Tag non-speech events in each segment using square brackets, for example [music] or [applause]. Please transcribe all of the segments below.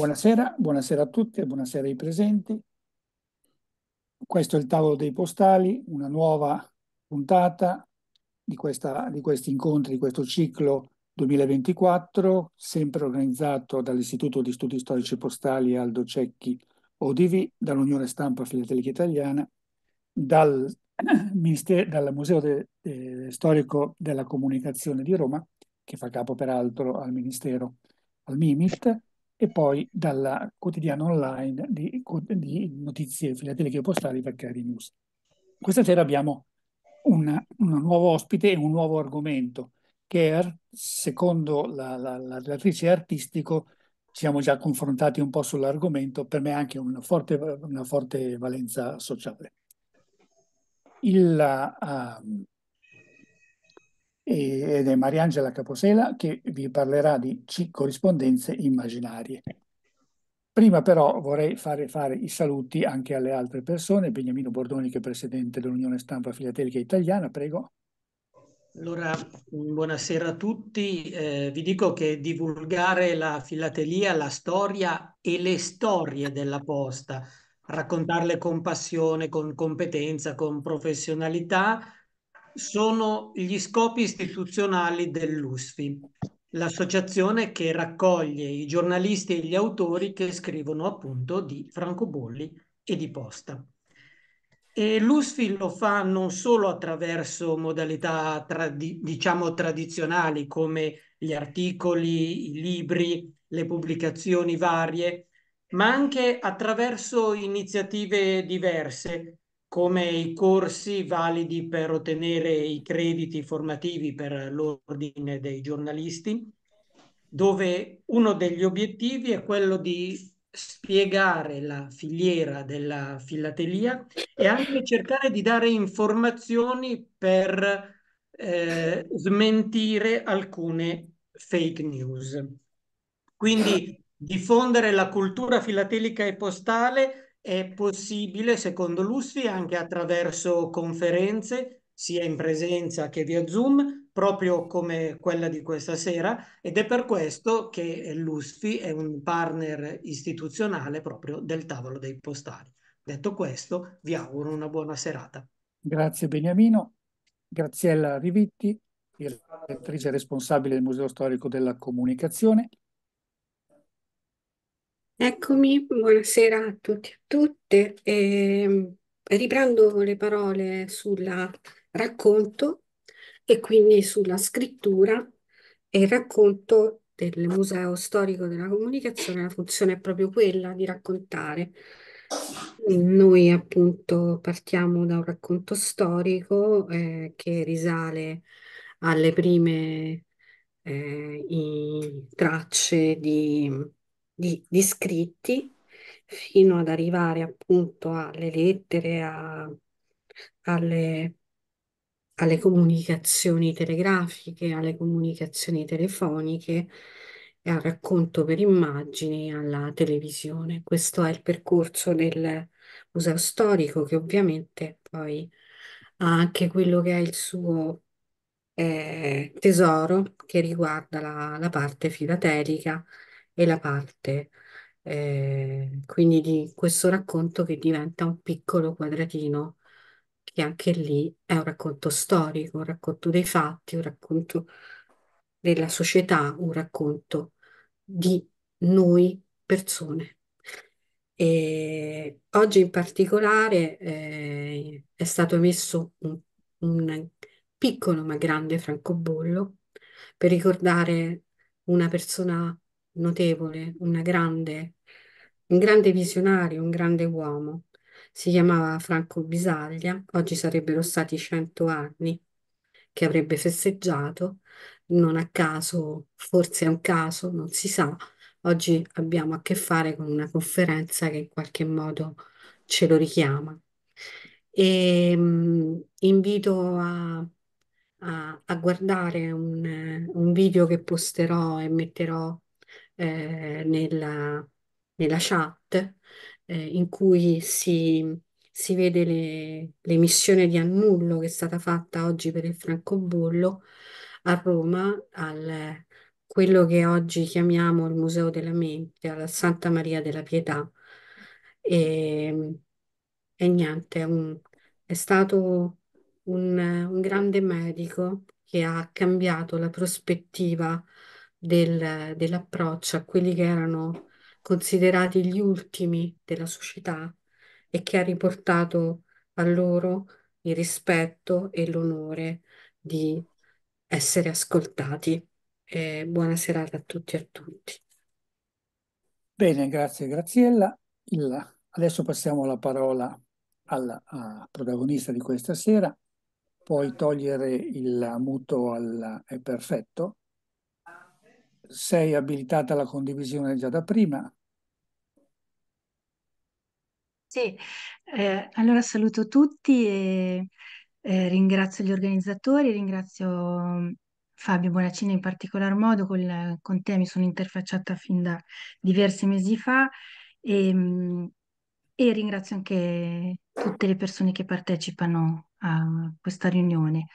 Buonasera, buonasera a tutti e buonasera ai presenti. Questo è il tavolo dei postali, una nuova puntata di, questa, di questi incontri, di questo ciclo 2024, sempre organizzato dall'Istituto di Studi Storici Postali Aldo Cecchi ODV, dall'Unione Stampa Filatelica Italiana, dal, dal Museo de, eh, Storico della Comunicazione di Roma, che fa capo peraltro al Ministero, al MIMIT, e poi dal quotidiano online di, di notizie e postali per Cari News. Questa sera abbiamo un nuovo ospite e un nuovo argomento che er, secondo la, la, la relatrice artistico ci siamo già confrontati un po' sull'argomento, per me ha anche una forte, una forte valenza sociale. Il, uh, ed è Mariangela Caposela che vi parlerà di C corrispondenze immaginarie. Prima però vorrei fare, fare, i saluti anche alle altre persone. Beniamino Bordoni che è Presidente dell'Unione Stampa Filatelica Italiana, prego. Allora, buonasera a tutti. Eh, vi dico che divulgare la filatelia, la storia e le storie della posta, raccontarle con passione, con competenza, con professionalità, sono gli scopi istituzionali dell'USFI, l'associazione che raccoglie i giornalisti e gli autori che scrivono appunto di francobolli e di posta. E l'USFI lo fa non solo attraverso modalità tradi- diciamo tradizionali come gli articoli, i libri, le pubblicazioni varie, ma anche attraverso iniziative diverse come i corsi validi per ottenere i crediti formativi per l'ordine dei giornalisti, dove uno degli obiettivi è quello di spiegare la filiera della filatelia e anche cercare di dare informazioni per eh, smentire alcune fake news. Quindi diffondere la cultura filatelica e postale è possibile, secondo Lusfi, anche attraverso conferenze, sia in presenza che via Zoom, proprio come quella di questa sera, ed è per questo che Lusfi è un partner istituzionale proprio del tavolo dei postali. Detto questo, vi auguro una buona serata. Grazie Beniamino. Graziella Rivitti, direttrice responsabile del Museo Storico della Comunicazione. Eccomi, buonasera a tutti e a tutte. E, ehm, riprendo le parole sul racconto e quindi sulla scrittura e il racconto del Museo Storico della Comunicazione. La funzione è proprio quella di raccontare. Noi appunto partiamo da un racconto storico eh, che risale alle prime eh, tracce di di, di scritti fino ad arrivare appunto alle lettere, a, alle, alle comunicazioni telegrafiche, alle comunicazioni telefoniche, al racconto per immagini, alla televisione. Questo è il percorso del museo storico che ovviamente poi ha anche quello che è il suo eh, tesoro che riguarda la, la parte filatelica e la parte. Eh, quindi di questo racconto che diventa un piccolo quadratino, che anche lì è un racconto storico, un racconto dei fatti, un racconto della società, un racconto di noi persone. E oggi in particolare eh, è stato emesso un, un piccolo ma grande francobollo per ricordare una persona notevole, grande, un grande visionario, un grande uomo. Si chiamava Franco Bisaglia, oggi sarebbero stati cento anni che avrebbe festeggiato, non a caso, forse è un caso, non si sa. Oggi abbiamo a che fare con una conferenza che in qualche modo ce lo richiama. E, ehm, mh, invito a, a, a guardare un, un video che posterò e metterò eh, nella, nella chat eh, in cui si, si vede le, l'emissione di annullo che è stata fatta oggi per il francobollo a Roma, al quello che oggi chiamiamo il Museo della Mente, alla Santa Maria della Pietà. E, e niente, è, un, è stato un, un grande medico che ha cambiato la prospettiva del- dell'approccio a quelli che erano considerati gli ultimi della società e che ha riportato a loro il rispetto e l'onore di essere ascoltati. Eh, buona serata a tutti e a tutti. Bene, grazie Graziella. Il, adesso passiamo la parola alla protagonista di questa sera, Puoi togliere il muto al, è perfetto sei abilitata alla condivisione già da prima. Sì, eh, allora saluto tutti e eh, ringrazio gli organizzatori, ringrazio mm, Fabio Bonaccini in particolar modo, col, con te mi sono interfacciata fin da diversi mesi fa e, mm, e ringrazio anche tutte le persone che partecipano a questa riunione.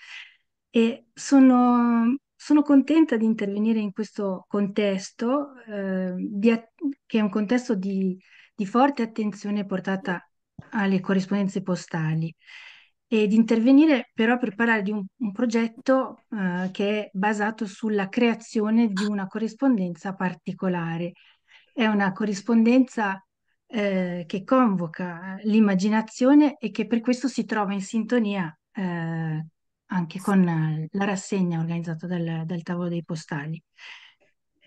E sono sono contenta di intervenire in questo contesto, eh, di, che è un contesto di, di, forte attenzione portata alle corrispondenze postali, e di intervenire però per parlare di un, un progetto eh, che è basato sulla creazione di una corrispondenza particolare. È una corrispondenza eh, che convoca eh, l'immaginazione e che per questo si trova in sintonia eh, anche con eh, la rassegna organizzata dal, dal tavolo dei postali.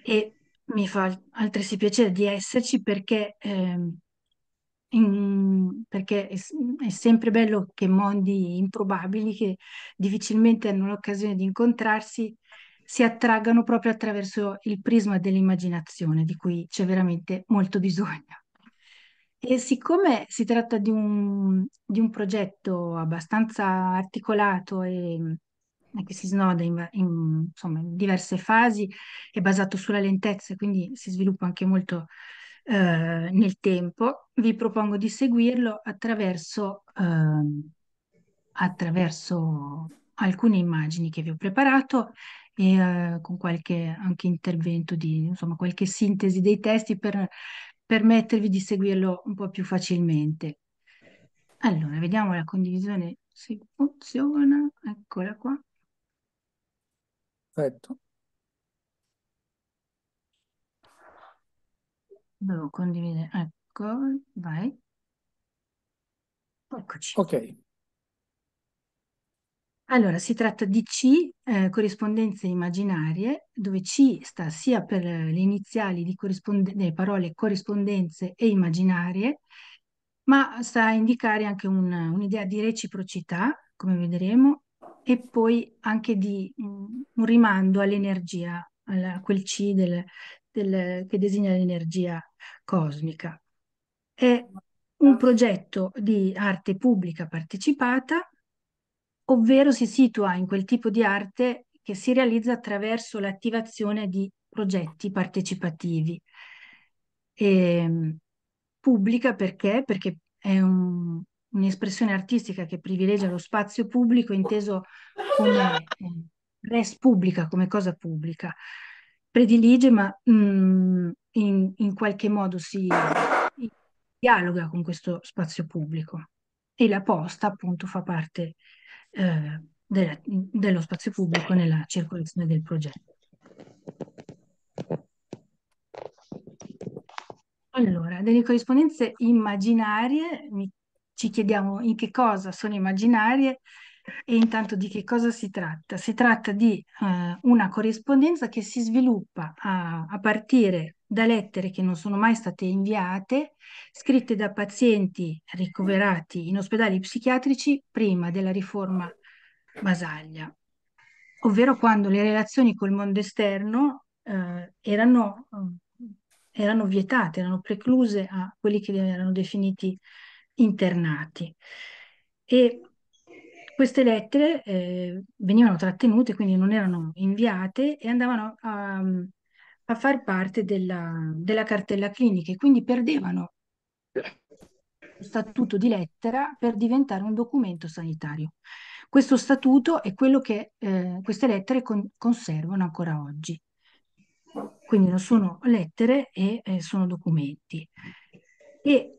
E mi fa altresì piacere di esserci perché, eh, in, perché è, è, sempre bello che mondi improbabili che difficilmente hanno l'occasione di incontrarsi si attraggano proprio attraverso il prisma dell'immaginazione di cui c'è veramente molto bisogno. E siccome si tratta di un, di un progetto abbastanza articolato e, mm, che si snoda in, in, insomma, in diverse fasi, è basato sulla lentezza, quindi si sviluppa anche molto eh, nel tempo, vi propongo di seguirlo attraverso, eh, attraverso alcune immagini che vi ho preparato e eh, con qualche anche intervento di, insomma, qualche sintesi dei testi per permettervi di seguirlo un po' più facilmente. Allora, vediamo la condivisione se funziona. Eccola qua. Perfetto. Devo condividere. Ecco, vai. Eccoci. Ok. Allora, si tratta di C, eh, corrispondenze immaginarie, dove C sta sia per le iniziali di corrisponde- delle parole corrispondenze e immaginarie, ma sta a indicare anche un, un'idea di reciprocità, come vedremo, e poi anche di mm, un, rimando all'energia, alla, a quel C del, del, che designa l'energia cosmica. È un progetto di arte pubblica partecipata ovvero si situa in quel tipo di arte che si realizza attraverso l'attivazione di progetti partecipativi. E, ehm, pubblica perché? Perché è un, un'espressione artistica che privilegia lo spazio pubblico inteso come ehm, res pubblica, come cosa pubblica. Predilige, ma mh, mm, in, in, qualche modo si dialoga con questo spazio pubblico. E la posta, appunto, fa parte eh, della, dello spazio pubblico nella circolazione del progetto. Allora, delle corrispondenze immaginarie, ci chiediamo in che cosa sono immaginarie, e intanto di che cosa si tratta? Si tratta di eh, una corrispondenza che si sviluppa a, a partire da lettere che non sono mai state inviate, scritte da pazienti ricoverati in ospedali psichiatrici prima della riforma Basaglia, ovvero quando le relazioni col mondo esterno eh, erano, eh, erano vietate, erano precluse a quelli che erano definiti internati. E queste lettere eh, venivano trattenute, quindi non erano inviate e andavano a, a far parte della, della cartella clinica e quindi perdevano lo statuto di lettera per diventare un documento sanitario. Questo statuto è quello che eh, queste lettere con, conservano ancora oggi. Quindi non sono lettere e eh, sono documenti. E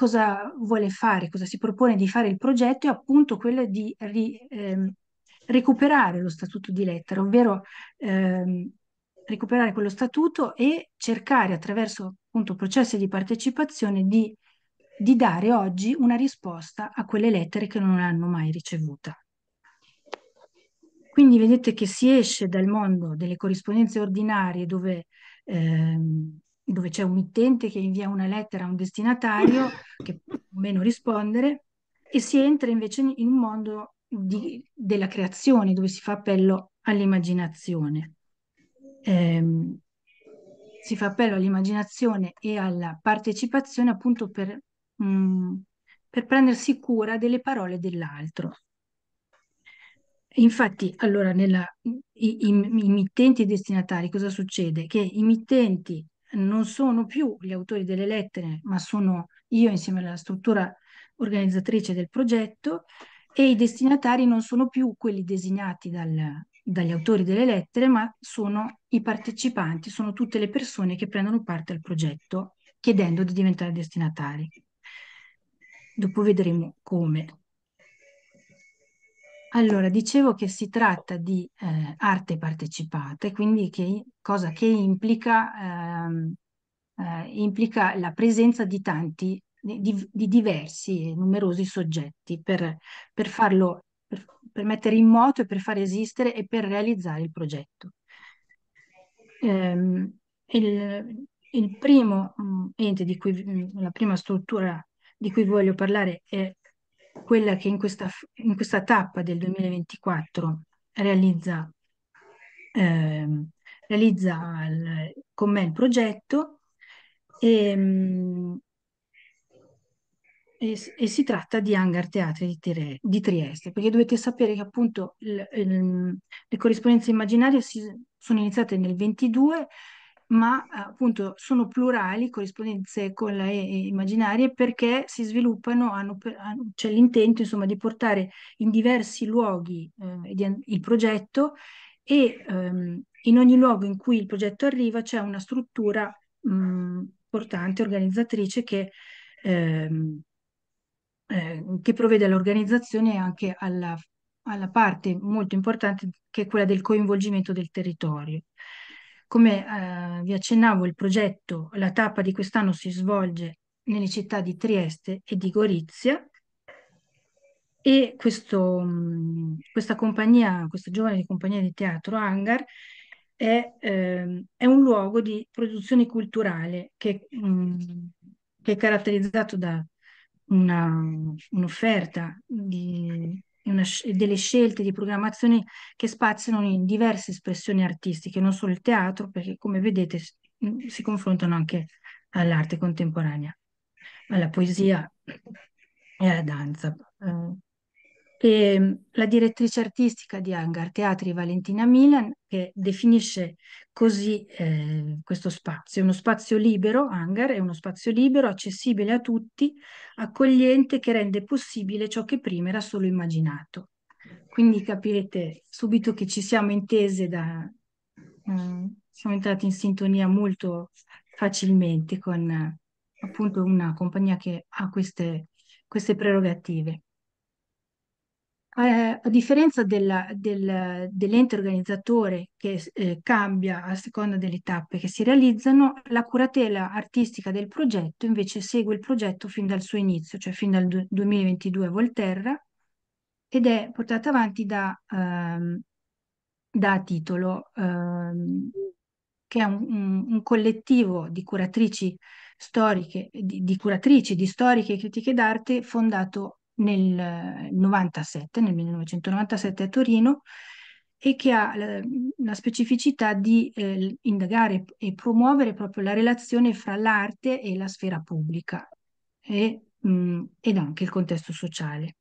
cosa vuole fare, cosa si propone di fare il progetto è appunto quello di ri, ehm, recuperare lo statuto di lettera, ovvero ehm, recuperare quello statuto e cercare attraverso appunto processi di partecipazione di, di dare oggi una risposta a quelle lettere che non hanno mai ricevuta. Quindi vedete che si esce dal mondo delle corrispondenze ordinarie dove ehm, dove c'è un mittente che invia una lettera a un destinatario [laughs] che può meno rispondere e si entra invece in un mondo di, della creazione dove si fa appello all'immaginazione. Eh, si fa appello all'immaginazione e alla partecipazione appunto per, mh, mm, per prendersi cura delle parole dell'altro. Infatti, allora, nella, i, i, i mittenti e i destinatari, cosa succede? Che i mittenti non sono più gli autori delle lettere, ma sono io insieme alla struttura organizzatrice del progetto e i destinatari non sono più quelli designati dal, dagli autori delle lettere, ma sono i partecipanti, sono tutte le persone che prendono parte al progetto chiedendo di diventare destinatari. Dopo vedremo come. Allora, dicevo che si tratta di eh, arte partecipata, e quindi che, cosa che implica, ehm, eh, implica la presenza di tanti, di, di diversi e numerosi soggetti per, per farlo, per, per, mettere in moto e per far esistere e per realizzare il progetto. Ehm, il, il, primo mm, ente di cui, mm, la prima struttura di cui voglio parlare è quella che in questa, in questa tappa del 2024 realizza, eh, realizza il, con me il progetto ehm, e, e, e, si tratta di Hangar Teatri di, Tere, di, Trieste, perché dovete sapere che appunto il, il, le corrispondenze immaginarie si, sono iniziate nel 22 ma appunto sono plurali, corrispondenze con le eh, immaginarie, perché si sviluppano, hanno, hanno, c'è l'intento insomma di portare in diversi luoghi eh, il progetto e ehm, in ogni luogo in cui il progetto arriva c'è una struttura mh, mm, portante, organizzatrice che, ehm, eh, che provvede all'organizzazione e anche alla, alla parte molto importante che è quella del coinvolgimento del territorio. Come eh, vi accennavo, il progetto, la tappa di quest'anno si svolge nelle città di Trieste e di Gorizia e questo, mm, questa compagnia, questa giovane compagnia di teatro, Hangar, è, eh, è un luogo di produzione culturale che, mh, mm, che è caratterizzato da un'offerta di una, delle scelte di programmazione che spaziano in diverse espressioni artistiche, non solo il teatro, perché come vedete mm, si confrontano anche all'arte contemporanea, alla poesia e alla danza. Eh, e ehm, la direttrice artistica di Hangar Teatri Valentina Milan che definisce così eh, questo spazio, uno spazio libero, Hangar è uno spazio libero, accessibile a tutti, accogliente che rende possibile ciò che prima era solo immaginato. Quindi capirete subito che ci siamo intese da, eh, siamo entrati in sintonia molto facilmente con eh, appunto una compagnia che ha queste, queste prerogative a, eh, a differenza della, del, dell'ente organizzatore che eh, cambia a seconda delle tappe che si realizzano, la curatela artistica del progetto invece segue il progetto fin dal suo inizio, cioè fin dal 2022 a Volterra, ed è portata avanti da, ehm, da Titolo, ehm, che è un, un, collettivo di curatrici storiche, di, di curatrici di storiche e critiche d'arte fondato nel 97, eh, nel 1997 a Torino e che ha la, eh, la specificità di eh, indagare e promuovere proprio la relazione fra l'arte e la sfera pubblica e, mh, mm, ed anche il contesto sociale.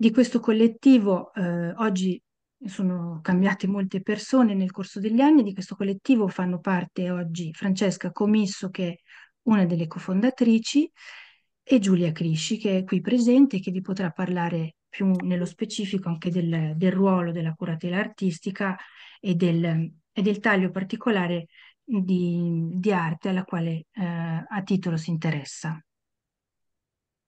Di questo collettivo eh, oggi sono cambiate molte persone nel corso degli anni, di questo collettivo fanno parte oggi Francesca Comisso che è una delle cofondatrici e Giulia Crisci che è qui presente e che vi potrà parlare più nello specifico anche del, del ruolo della curatela artistica e del, e del taglio particolare di, di, arte alla quale eh, a titolo si interessa.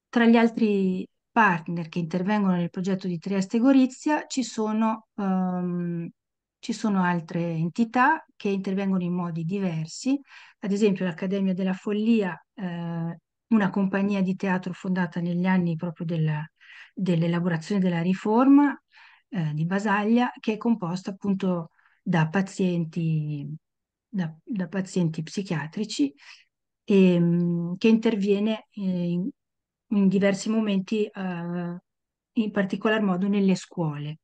Tra gli altri partner che intervengono nel progetto di Trieste Gorizia ci sono, um, ci sono altre entità che intervengono in modi diversi, ad esempio l'Accademia della Follia eh, una compagnia di teatro fondata negli anni proprio della, dell'elaborazione della riforma eh, di Basaglia, che è composta appunto da pazienti, da, da pazienti psichiatrici e, ehm, che interviene eh, in, in diversi momenti, eh, in particolar modo nelle scuole,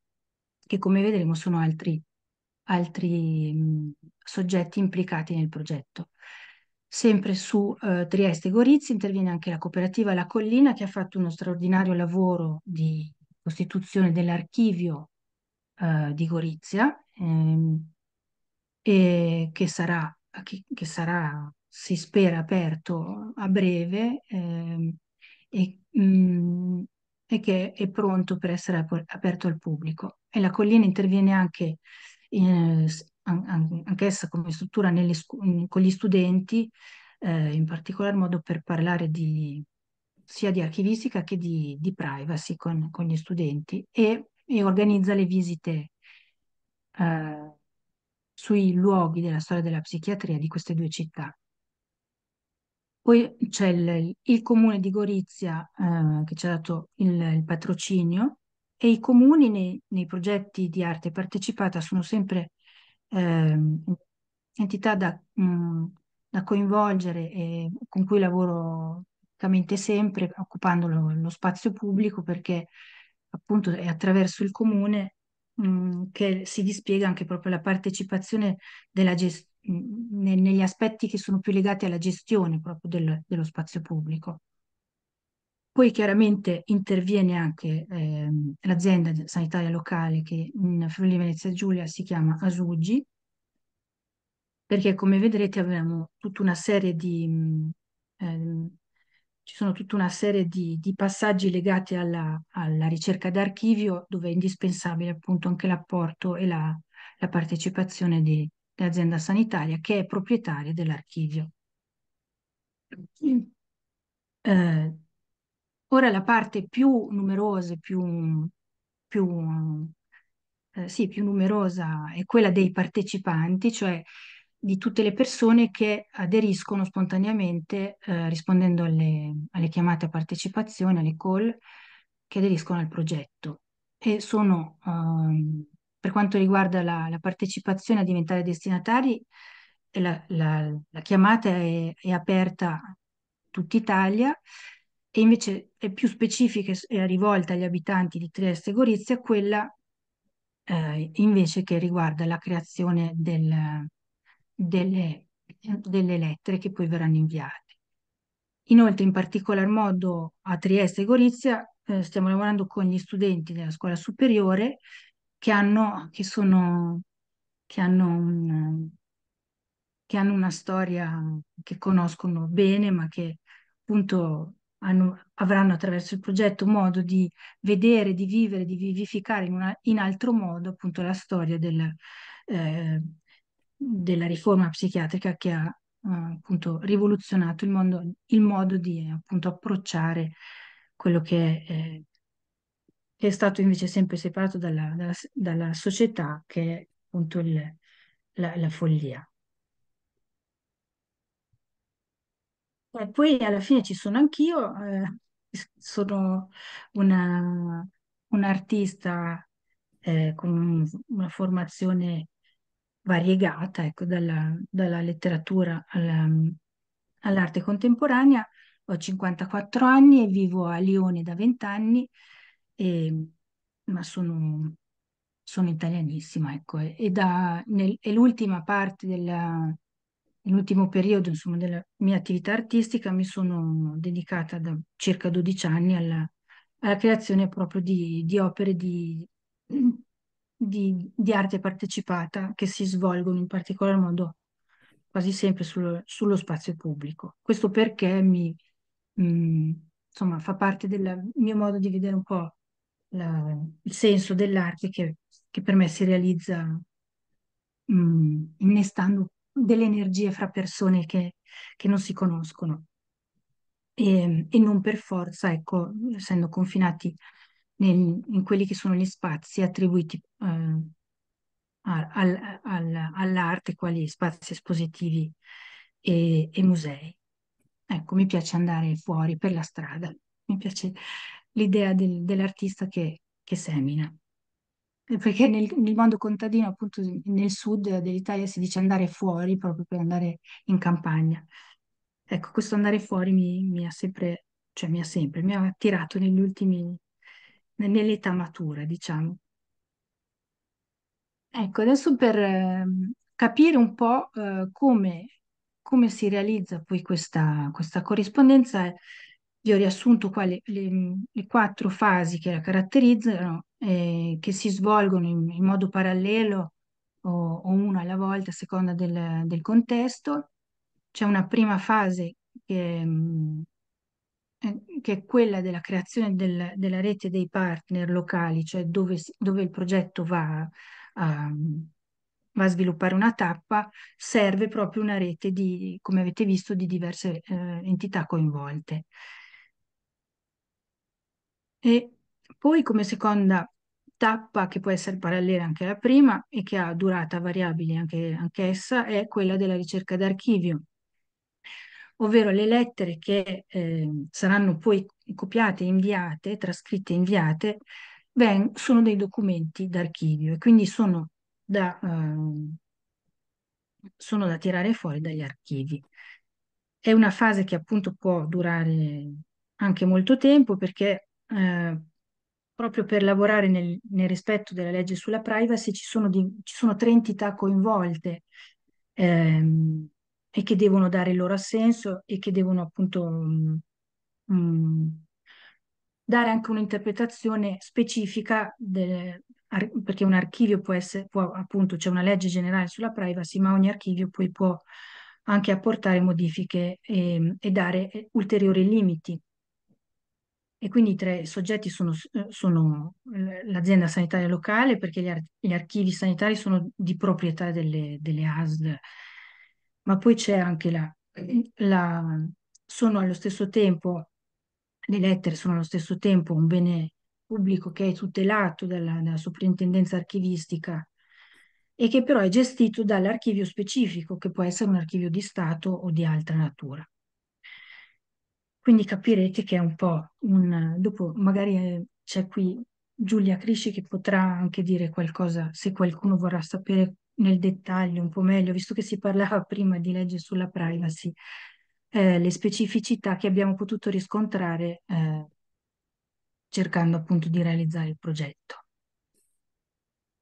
che come vedremo sono altri, altri mh, mm, soggetti implicati nel progetto. Sempre su eh, Trieste Gorizia interviene anche la cooperativa La Collina che ha fatto uno straordinario lavoro di costituzione dell'archivio eh, di Gorizia ehm, e che sarà, che, che sarà, si spera, aperto a breve ehm, e, mh, mm, e, che è pronto per essere aperto al pubblico. E la collina interviene anche in, anch'essa come struttura scu- con gli studenti, eh, in particolar modo per parlare di, sia di archivistica che di, di privacy con, con, gli studenti e, e organizza le visite eh, sui luoghi della storia della psichiatria di queste due città. Poi c'è il, il comune di Gorizia eh, che ci ha dato il, il patrocinio e i comuni nei, nei, progetti di arte partecipata sono sempre eh, entità da, mh, mm, da, coinvolgere e con cui lavoro praticamente sempre, occupando lo, lo spazio pubblico perché appunto è attraverso il comune mh, mm, che si dispiega anche proprio la partecipazione gest- mh, mm, negli aspetti che sono più legati alla gestione proprio del, dello spazio pubblico. Poi chiaramente interviene anche eh, l'azienda sanitaria locale che in Friuli Venezia Giulia si chiama Asugi, perché come vedrete abbiamo tutta una serie di, eh, ci sono tutta una serie di, di passaggi legati alla, alla ricerca d'archivio dove è indispensabile appunto anche l'apporto e la, la partecipazione dell'azienda sanitaria che è proprietaria dell'archivio. [clears throat] Eh, Ora la parte più numerosa, più, più, eh, sì, più numerosa è quella dei partecipanti, cioè di tutte le persone che aderiscono spontaneamente eh, rispondendo alle, alle, chiamate a partecipazione, alle call, che aderiscono al progetto. E sono, eh, per quanto riguarda la, la, partecipazione a diventare destinatari, la, la, la chiamata è, è aperta a tutta Italia e invece è più specifica e rivolta agli abitanti di Trieste e Gorizia, quella eh, invece che riguarda la creazione del, delle, delle lettere che poi verranno inviate. Inoltre, in particolar modo a Trieste e Gorizia, eh, stiamo lavorando con gli studenti della scuola superiore che hanno, che sono, che hanno, un, che hanno una storia che conoscono bene, ma che appunto hanno, avranno attraverso il progetto modo di vedere, di vivere, di vivificare in, una, in altro modo appunto la storia del, eh, della riforma psichiatrica che ha eh, appunto rivoluzionato il, mondo, il modo di appunto approcciare quello che è, eh, è stato invece sempre separato dalla, dalla, dalla società che è appunto il, la, la follia. E poi alla fine ci sono anch'io, eh, sono una, un'artista eh, con una formazione variegata, ecco, dalla, dalla letteratura alla, all'arte contemporanea. Ho 54 anni e vivo a Lione da 20 anni, e, ma sono, sono italianissima, ecco, e, e l'ultima parte della Nell'ultimo periodo, insomma, della mia attività artistica mi sono dedicata da circa 12 anni alla, alla creazione proprio di, di opere di, di, di, arte partecipata che si svolgono in particolar modo quasi sempre sul, sullo spazio pubblico. Questo perché mi, mh, mm, insomma, fa parte del mio modo di vedere un po' la, il senso dell'arte che, che, per me si realizza mh, mm, innestando delle energie fra persone che, che non si conoscono. E, ehm, e, non per forza, ecco, essendo confinati nel, in quelli che sono gli spazi attribuiti eh, al, al, all'arte, quali spazi espositivi e, e, musei. Ecco, mi piace andare fuori per la strada, mi piace l'idea del, dell'artista che, che semina. Eh, perché nel, nel mondo contadino, appunto, nel sud dell'Italia si dice andare fuori proprio per andare in campagna. Ecco, questo andare fuori mi, mi ha sempre, cioè mi ha sempre, mi ha attirato negli ultimi, nell'età matura, diciamo. Ecco, adesso per ehm, capire un po' eh, come, come si realizza poi questa, questa corrispondenza, vi ho riassunto qua le, le, le quattro fasi che la caratterizzano, eh, che si svolgono in, in modo parallelo o, o, una alla volta a seconda del, del contesto. C'è una prima fase che, mm, eh, che, è quella della creazione del, della rete dei partner locali, cioè dove, dove il progetto va a, va a sviluppare una tappa, serve proprio una rete di, come avete visto, di diverse eh, entità coinvolte. E poi come seconda tappa, che può essere parallela anche alla prima e che ha durata variabile anche, anch'essa, è quella della ricerca d'archivio, ovvero le lettere che eh, saranno poi copiate, inviate, trascritte e inviate, ben, sono dei documenti d'archivio e quindi sono da, eh, sono da tirare fuori dagli archivi. È una fase che appunto può durare anche molto tempo perché eh, proprio per lavorare nel, nel, rispetto della legge sulla privacy ci sono, di, ci sono tre entità coinvolte ehm, e che devono dare il loro assenso e che devono appunto mh, mm, mh, mm, dare anche un'interpretazione specifica del, perché un archivio può essere, può, appunto, c'è una legge generale sulla privacy, ma ogni archivio poi può anche apportare modifiche e, e dare ulteriori limiti e quindi i tre soggetti sono, eh, sono l'azienda sanitaria locale perché gli, ar- gli, archivi sanitari sono di proprietà delle, delle ASD, ma poi c'è anche la, la, sono allo stesso tempo, le lettere sono allo stesso tempo un bene pubblico che è tutelato dalla, dalla soprintendenza archivistica e che però è gestito dall'archivio specifico, che può essere un archivio di Stato o di altra natura. Quindi capirete che è un po' un... Dopo magari eh, c'è qui Giulia Crisci che potrà anche dire qualcosa se qualcuno vorrà sapere nel dettaglio un po' meglio, visto che si parlava [laughs] prima di legge sulla privacy, eh, le specificità che abbiamo potuto riscontrare eh, cercando appunto di realizzare il progetto.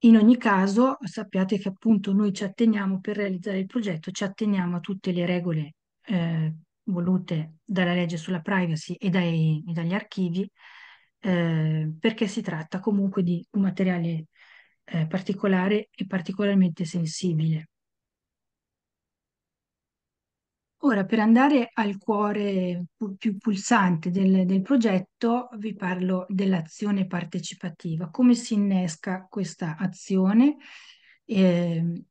In ogni caso sappiate che appunto noi ci atteniamo per realizzare il progetto, ci atteniamo a tutte le regole eh, volute dalla legge sulla privacy e, dai, e dagli archivi, eh, perché si tratta comunque di un materiale eh, particolare e particolarmente sensibile. Ora, per andare al cuore più pulsante del, del progetto, vi parlo dell'azione partecipativa. Come si innesca questa azione? Eh,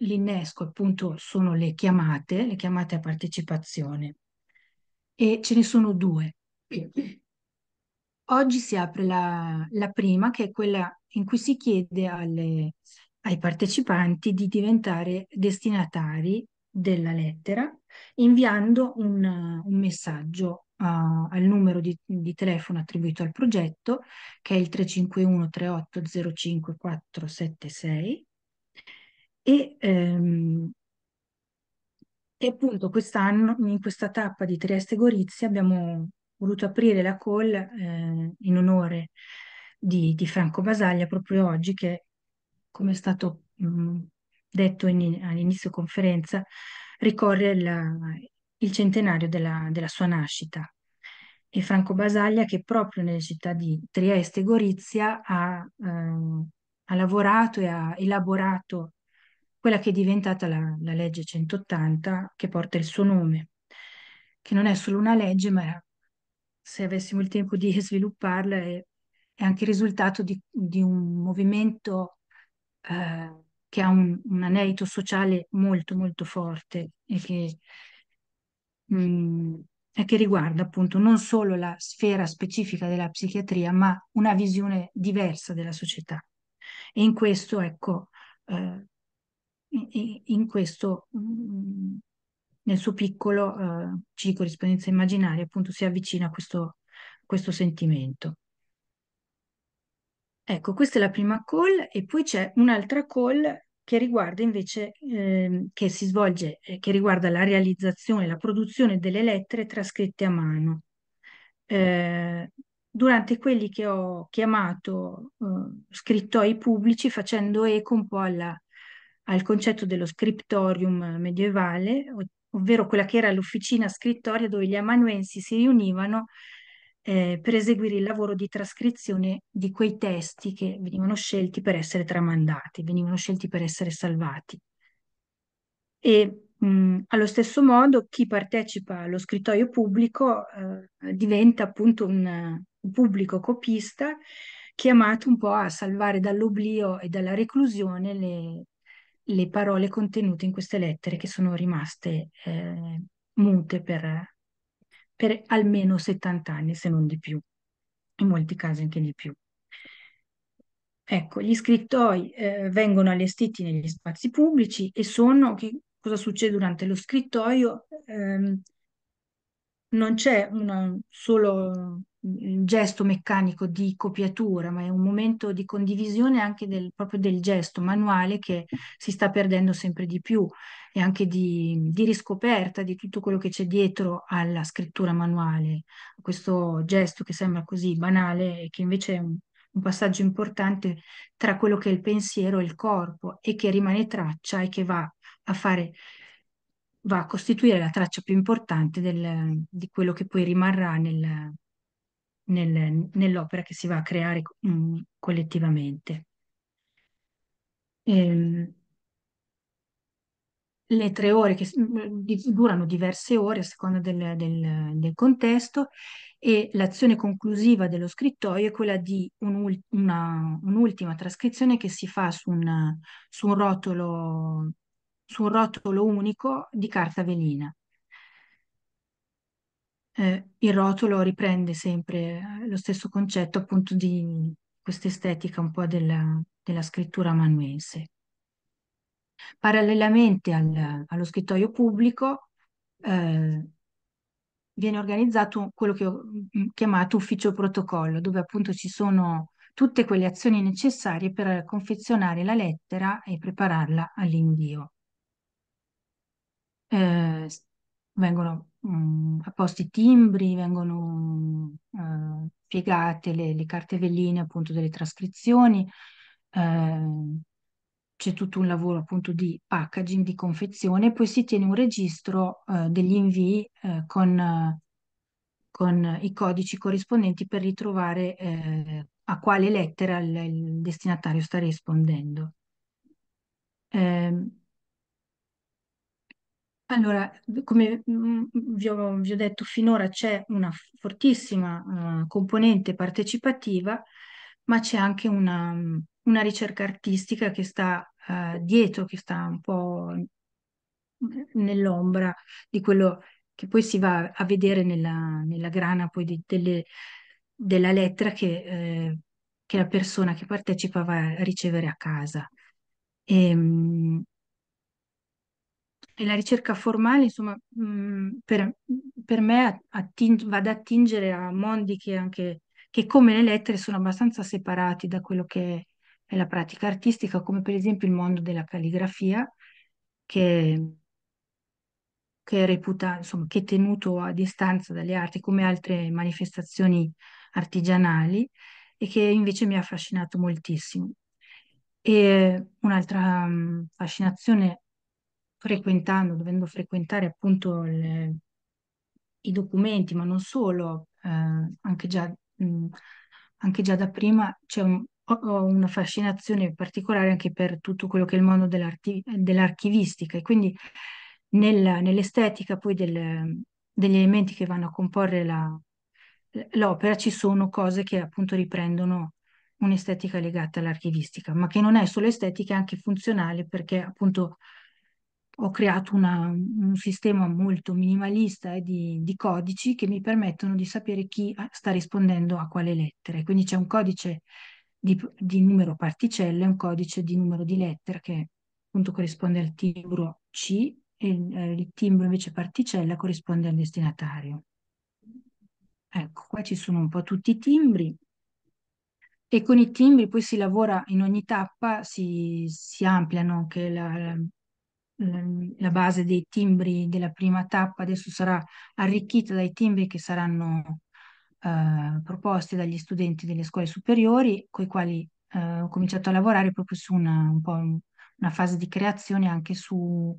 l'innesco appunto sono le chiamate, le chiamate a partecipazione e ce ne sono due. Oggi si apre la, la prima che è quella in cui si chiede alle, ai partecipanti di diventare destinatari della lettera inviando un, un messaggio uh, al numero di, di, telefono attribuito al progetto che è il 351 3805 e, ehm, e appunto quest'anno, in questa tappa di Trieste-Gorizia, abbiamo voluto aprire la call eh, in onore di, di, Franco Basaglia proprio oggi, che come è stato mh, mm, detto in, all'inizio conferenza, ricorre la, il centenario della, della, sua nascita. E Franco Basaglia che proprio nelle città di Trieste e Gorizia ha, eh, ha lavorato e ha elaborato quella che è diventata la, la legge 180 che porta il suo nome, che non è solo una legge, ma se avessimo il tempo di [laughs] svilupparla è, è anche il risultato di, di un movimento eh, che ha un, un, anelito sociale molto molto forte e che, mh, mm, e che riguarda appunto non solo la sfera specifica della psichiatria, ma una visione diversa della società. E in questo, ecco, eh, in, questo, mm, nel suo piccolo eh, C corrispondenza immaginaria, appunto si avvicina a questo, questo sentimento. Ecco, questa è la prima call e poi c'è un'altra call che riguarda invece, eh, che si svolge, eh, che riguarda la realizzazione, la produzione delle lettere trascritte a mano. Eh, durante quelli che ho chiamato eh, scrittori pubblici, facendo eco un po' alla al concetto dello scriptorium medievale, ovvero quella che era l'officina scrittoria dove gli amanuensi si riunivano eh, per eseguire il lavoro di trascrizione di quei testi che venivano scelti per essere tramandati, venivano scelti per essere salvati. E mh, mm, allo stesso modo chi partecipa allo scrittoio pubblico eh, diventa appunto un, un pubblico copista chiamato un po' a salvare dall'oblio e dalla reclusione le, le parole contenute in queste lettere che sono rimaste eh, mute per, per almeno 70 anni, se non di più, in molti casi anche di più. Ecco, gli scrittoi eh, vengono allestiti negli spazi pubblici e sono, che cosa succede durante lo scrittoio? Eh, non c'è una, solo gesto meccanico di copiatura, ma è un momento di condivisione anche del, proprio del gesto manuale che si sta perdendo sempre di più e anche di, di riscoperta di tutto quello che c'è dietro alla scrittura manuale, questo gesto che sembra così banale e che invece è un, un passaggio importante tra quello che è il pensiero e il corpo e che rimane traccia e che va a fare va a costituire la traccia più importante del, di quello che poi rimarrà nel, nel, nell'opera che si va a creare mh, mm, collettivamente. E, ehm, le tre ore che mm, mm, durano diverse ore a seconda del, del, del contesto e l'azione conclusiva dello scrittoio è quella di un'ultima trascrizione che si fa su, una, su, un rotolo, su un rotolo unico di carta velina eh, il rotolo riprende sempre eh, lo stesso concetto appunto di questa estetica un po' della, della scrittura manuense. Parallelamente al, allo scrittoio pubblico eh, viene organizzato quello che ho mm, chiamato ufficio protocollo, dove appunto ci sono tutte quelle azioni necessarie per confezionare la lettera e prepararla all'invio. Eh, vengono mh, mm, apposti i timbri, vengono eh, piegate le, le, cartevelline appunto delle trascrizioni, eh, c'è tutto un lavoro appunto di packaging, di confezione, e poi si tiene un registro eh, degli invii eh, con, con, i codici corrispondenti per ritrovare eh, a quale lettera il, il, destinatario sta rispondendo. Eh, allora, come mm, vi ho, vi ho, detto finora, c'è una fortissima uh, componente partecipativa, ma c'è anche una, mm, una ricerca artistica che sta uh, dietro, che sta un po' nell'ombra di quello che poi si va a vedere nella, nella grana di, delle, della lettera che, eh, che, la persona che partecipa va a ricevere a casa. E, ehm, e la ricerca formale, insomma, mh, mm, per, per, me atting- va ad attingere a mondi che, anche, che come le lettere sono abbastanza separati da quello che è la pratica artistica, come per esempio il mondo della calligrafia, che, che è reputa, insomma, che è tenuto a distanza dalle arti come altre manifestazioni artigianali e che invece mi ha affascinato moltissimo. E un'altra um, fascinazione frequentando, dovendo frequentare appunto le, i documenti, ma non solo, eh, anche, già, mh, mm, anche, già, da prima c'è un, ho una fascinazione particolare anche per tutto quello che è il mondo dell'archivistica e quindi nel, nell'estetica poi del, degli elementi che vanno a comporre la, l'opera ci sono cose che appunto riprendono un'estetica legata all'archivistica, ma che non è solo estetica, è anche funzionale perché appunto ho creato una, un sistema molto minimalista eh, di, di, codici che mi permettono di sapere chi ah, sta rispondendo a quale lettera. Quindi c'è un codice di, di numero particelle e un codice di numero di lettera che appunto corrisponde al timbro C e il, eh, il timbro invece particella corrisponde al destinatario. Ecco, qua ci sono un po' tutti i timbri, e con i timbri poi si lavora in ogni tappa, si, si ampliano anche la, Ehm, la base dei timbri della prima tappa adesso sarà arricchita dai timbri che saranno eh, proposti dagli studenti delle scuole superiori, con i quali eh, ho cominciato a lavorare proprio su una, un una fase di creazione anche su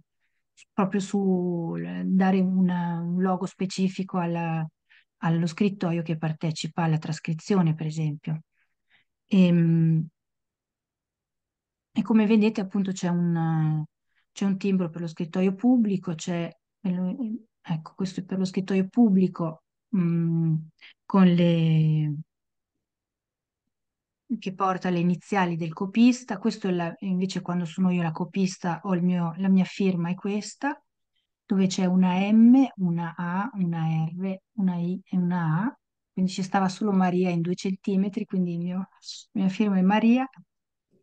proprio su dare una, un logo specifico alla, allo scrittoio che partecipa alla trascrizione, per esempio. E, ehm, e come vedete, appunto, c'è un c'è un timbro per lo scrittoio pubblico, c'è, ecco, questo è per lo scrittoio pubblico mh, mm, con le che porta le iniziali del copista, questo è la, invece quando sono io la copista ho il mio, la mia firma è questa, dove c'è una M, una A, una R, una I e una A, quindi ci stava solo Maria in due centimetri, quindi la mia firma è Maria,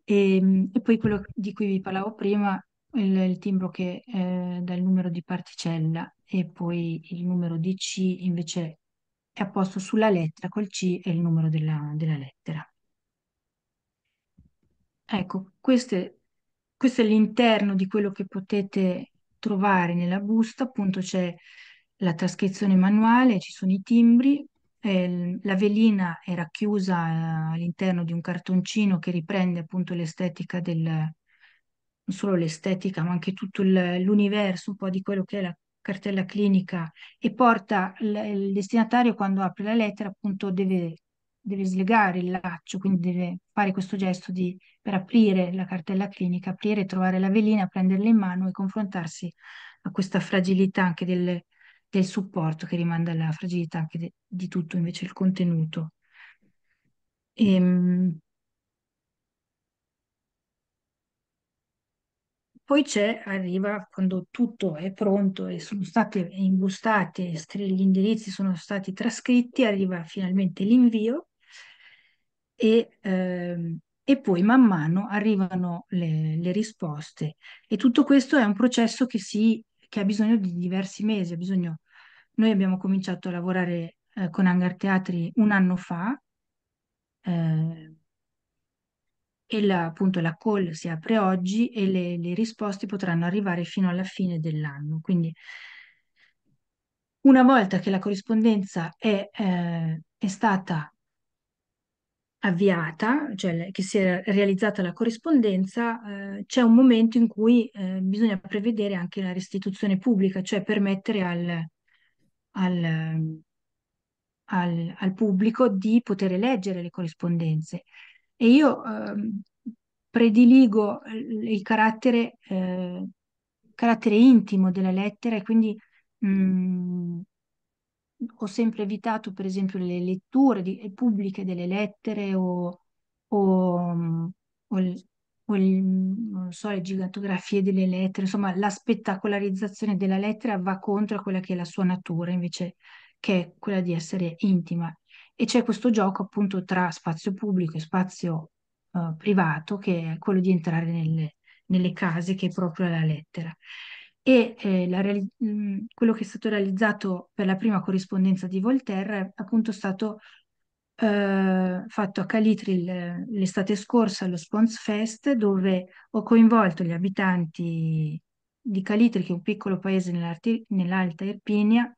e, e poi quello di cui vi parlavo prima il, il timbro che eh, dà il numero di particella e poi il numero di C invece è apposto sulla lettera, col C è il numero della, della lettera. Ecco, queste, questo è l'interno di quello che potete trovare nella busta, appunto c'è la trascrizione manuale, ci sono i timbri, eh, la velina è racchiusa eh, all'interno di un cartoncino che riprende appunto l'estetica del, non solo l'estetica, ma anche tutto il, l'universo, un po' di quello che è la cartella clinica e porta l- il destinatario quando apre la lettera appunto deve, deve slegare il laccio, quindi deve fare questo gesto di, per aprire la cartella clinica, aprire, trovare la velina, prenderla in mano e confrontarsi a questa fragilità anche del, del supporto che rimanda alla fragilità anche de- di tutto invece il contenuto. Ehm... Poi c'è, arriva quando tutto è pronto e sono state imbustate, gli indirizzi sono stati trascritti, arriva finalmente l'invio e, eh, e poi man mano arrivano le, le, risposte. E tutto questo è un processo che, si, che ha bisogno di diversi mesi. Bisogno... Noi abbiamo cominciato a lavorare eh, con Hangar Teatri un anno fa. Eh, e la, appunto la call si apre oggi e le, le risposte potranno arrivare fino alla fine dell'anno. Quindi una volta che la corrispondenza è, eh, è stata avviata, cioè che si è realizzata la corrispondenza, eh, c'è un momento in cui eh, bisogna prevedere anche la restituzione pubblica, cioè permettere al, al, al, al pubblico di poter leggere le corrispondenze. E io ehm, prediligo il carattere, eh, carattere, intimo della lettera e quindi mh, mm, ho sempre evitato, per esempio, le letture di, eh, pubbliche delle lettere o, o, mm, o, o il, so, le gigantografie delle lettere, insomma, la spettacolarizzazione della lettera va contro quella che è la sua natura, invece che è quella di essere intima e c'è questo gioco appunto tra spazio pubblico e spazio uh, privato che è quello di entrare nelle, nelle case che è proprio la lettera. E eh, la, mh, quello che è stato realizzato per la prima corrispondenza di Voltaire è appunto stato eh, fatto a Calitri l'estate scorsa allo Spons Fest dove ho coinvolto gli abitanti di Calitri, che è un piccolo paese nell'alta Irpinia,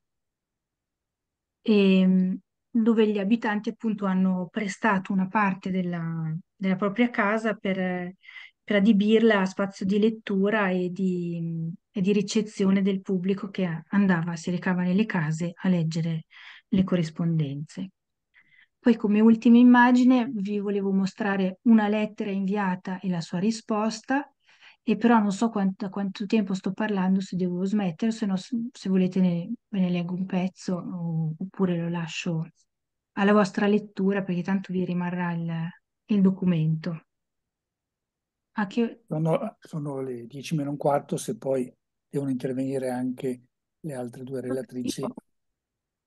e, dove gli abitanti appunto hanno prestato una parte della, della propria casa per, per, adibirla a spazio di lettura e di, e di ricezione del pubblico che andava, si recava nelle case a leggere le corrispondenze. Poi come ultima immagine vi volevo mostrare una lettera inviata e la sua risposta, e però non so quanto, quanto tempo sto parlando, se devo smettere, se no se volete ne, ve ne leggo un pezzo oppure lo lascio alla vostra lettura perché tanto vi rimarrà il, il documento. Che... Sono, sono, le 10 meno un quarto, se poi devono intervenire anche le altre due relatrici. Ho finito,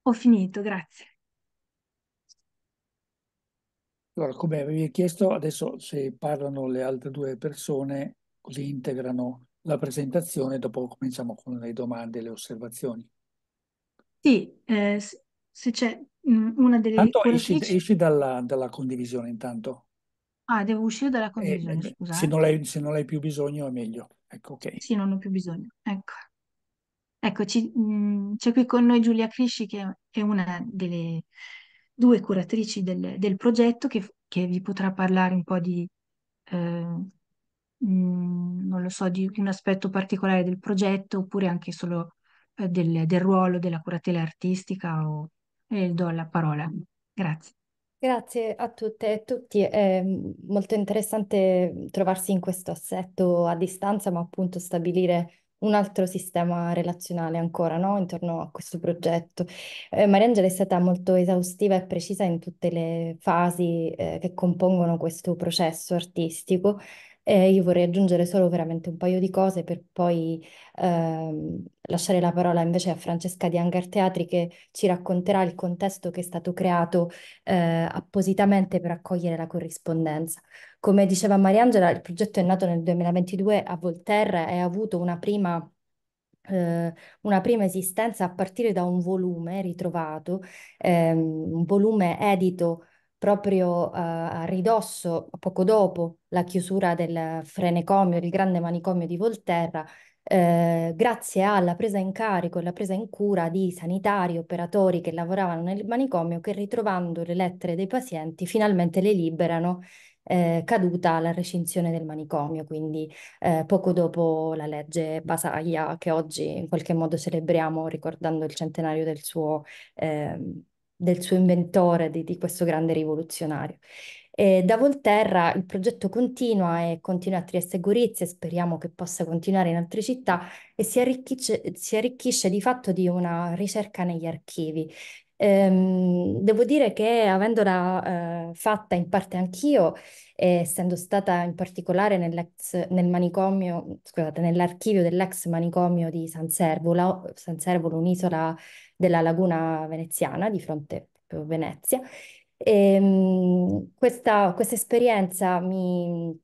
Ho finito grazie. Allora, come avevi chiesto, adesso se parlano le altre due persone, così integrano la presentazione, dopo cominciamo con le domande e le osservazioni. Sì, eh, se c'è mm, una delle Tanto esci, esci dalla, dalla condivisione intanto. Ah, devo uscire dalla eh, condivisione, Eh, scusate. se non hai, se non hai più bisogno è meglio. Ecco, ok. Sì, non ho più bisogno. Ecco. Eccoci, mh, mm, c'è qui con noi Giulia Crisci, che è una delle due curatrici del, del progetto, che, che, vi potrà parlare un po' di, eh, mh, mm, non lo so, di un aspetto particolare del progetto, oppure anche solo eh, del, del ruolo della curatela artistica o e do la parola. Grazie. Grazie a tutte e a tutti, è molto interessante trovarsi in questo assetto a distanza, ma appunto stabilire un altro sistema relazionale ancora no? intorno a questo progetto. Eh, Mariangela è stata molto esaustiva e precisa in tutte le fasi eh, che compongono questo processo artistico. Eh, io vorrei aggiungere solo veramente un paio di cose per poi ehm, lasciare la parola invece a Francesca di Hangar Teatri che ci racconterà il contesto che è stato creato eh, appositamente per accogliere la corrispondenza. Come diceva Mariangela, il progetto è nato nel 2022 a Volterra e ha avuto una prima eh, una prima esistenza a partire da un volume ritrovato, ehm, un volume edito proprio eh, a ridosso, poco dopo la chiusura del Frenecomio, il grande manicomio di Volterra, eh, grazie alla presa in carico e alla presa in cura di sanitari, operatori che lavoravano nel manicomio, che ritrovando le lettere dei pazienti finalmente le liberano eh, caduta la recinzione del manicomio, quindi eh, poco dopo la legge Basaglia che oggi in qualche modo celebriamo ricordando il centenario del suo, eh, del suo inventore, di, di, questo grande rivoluzionario. E da Volterra il progetto continua e continua a Trieste e Gorizia, speriamo che possa continuare in altre città e si arricchisce, si arricchisce di fatto di una ricerca negli archivi. Ehm, devo dire che avendola eh, fatta in parte anch'io, eh, essendo stata in particolare nel manicomio, scusate, nell'archivio dell'ex manicomio di San Servolo, San Servolo, un'isola della laguna veneziana di fronte a Venezia, e, ehm, questa, questa esperienza mi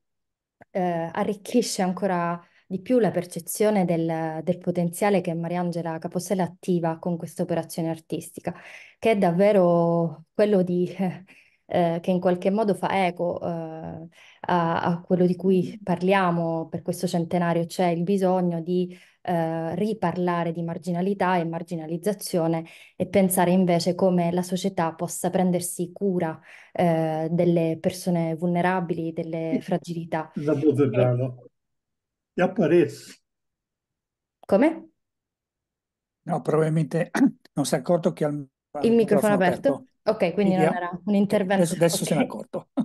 eh, arricchisce ancora di più la percezione del, del potenziale che Mariangela Capostella attiva con questa operazione artistica, che è davvero quello di, [laughs] eh, che in qualche modo fa eco eh, a, a, quello di cui parliamo per questo centenario, cioè il bisogno di eh, riparlare di marginalità e marginalizzazione e pensare invece come la società possa prendersi cura eh, delle persone vulnerabili, delle fragilità. La voce brava. E apparece. Come? No, probabilmente [clears throat] non si è accorto che ha il, microfono aperto. aperto. Ok, quindi, quindi non eh. era un intervento. Adesso, adesso okay. se n'è accorto. [laughs]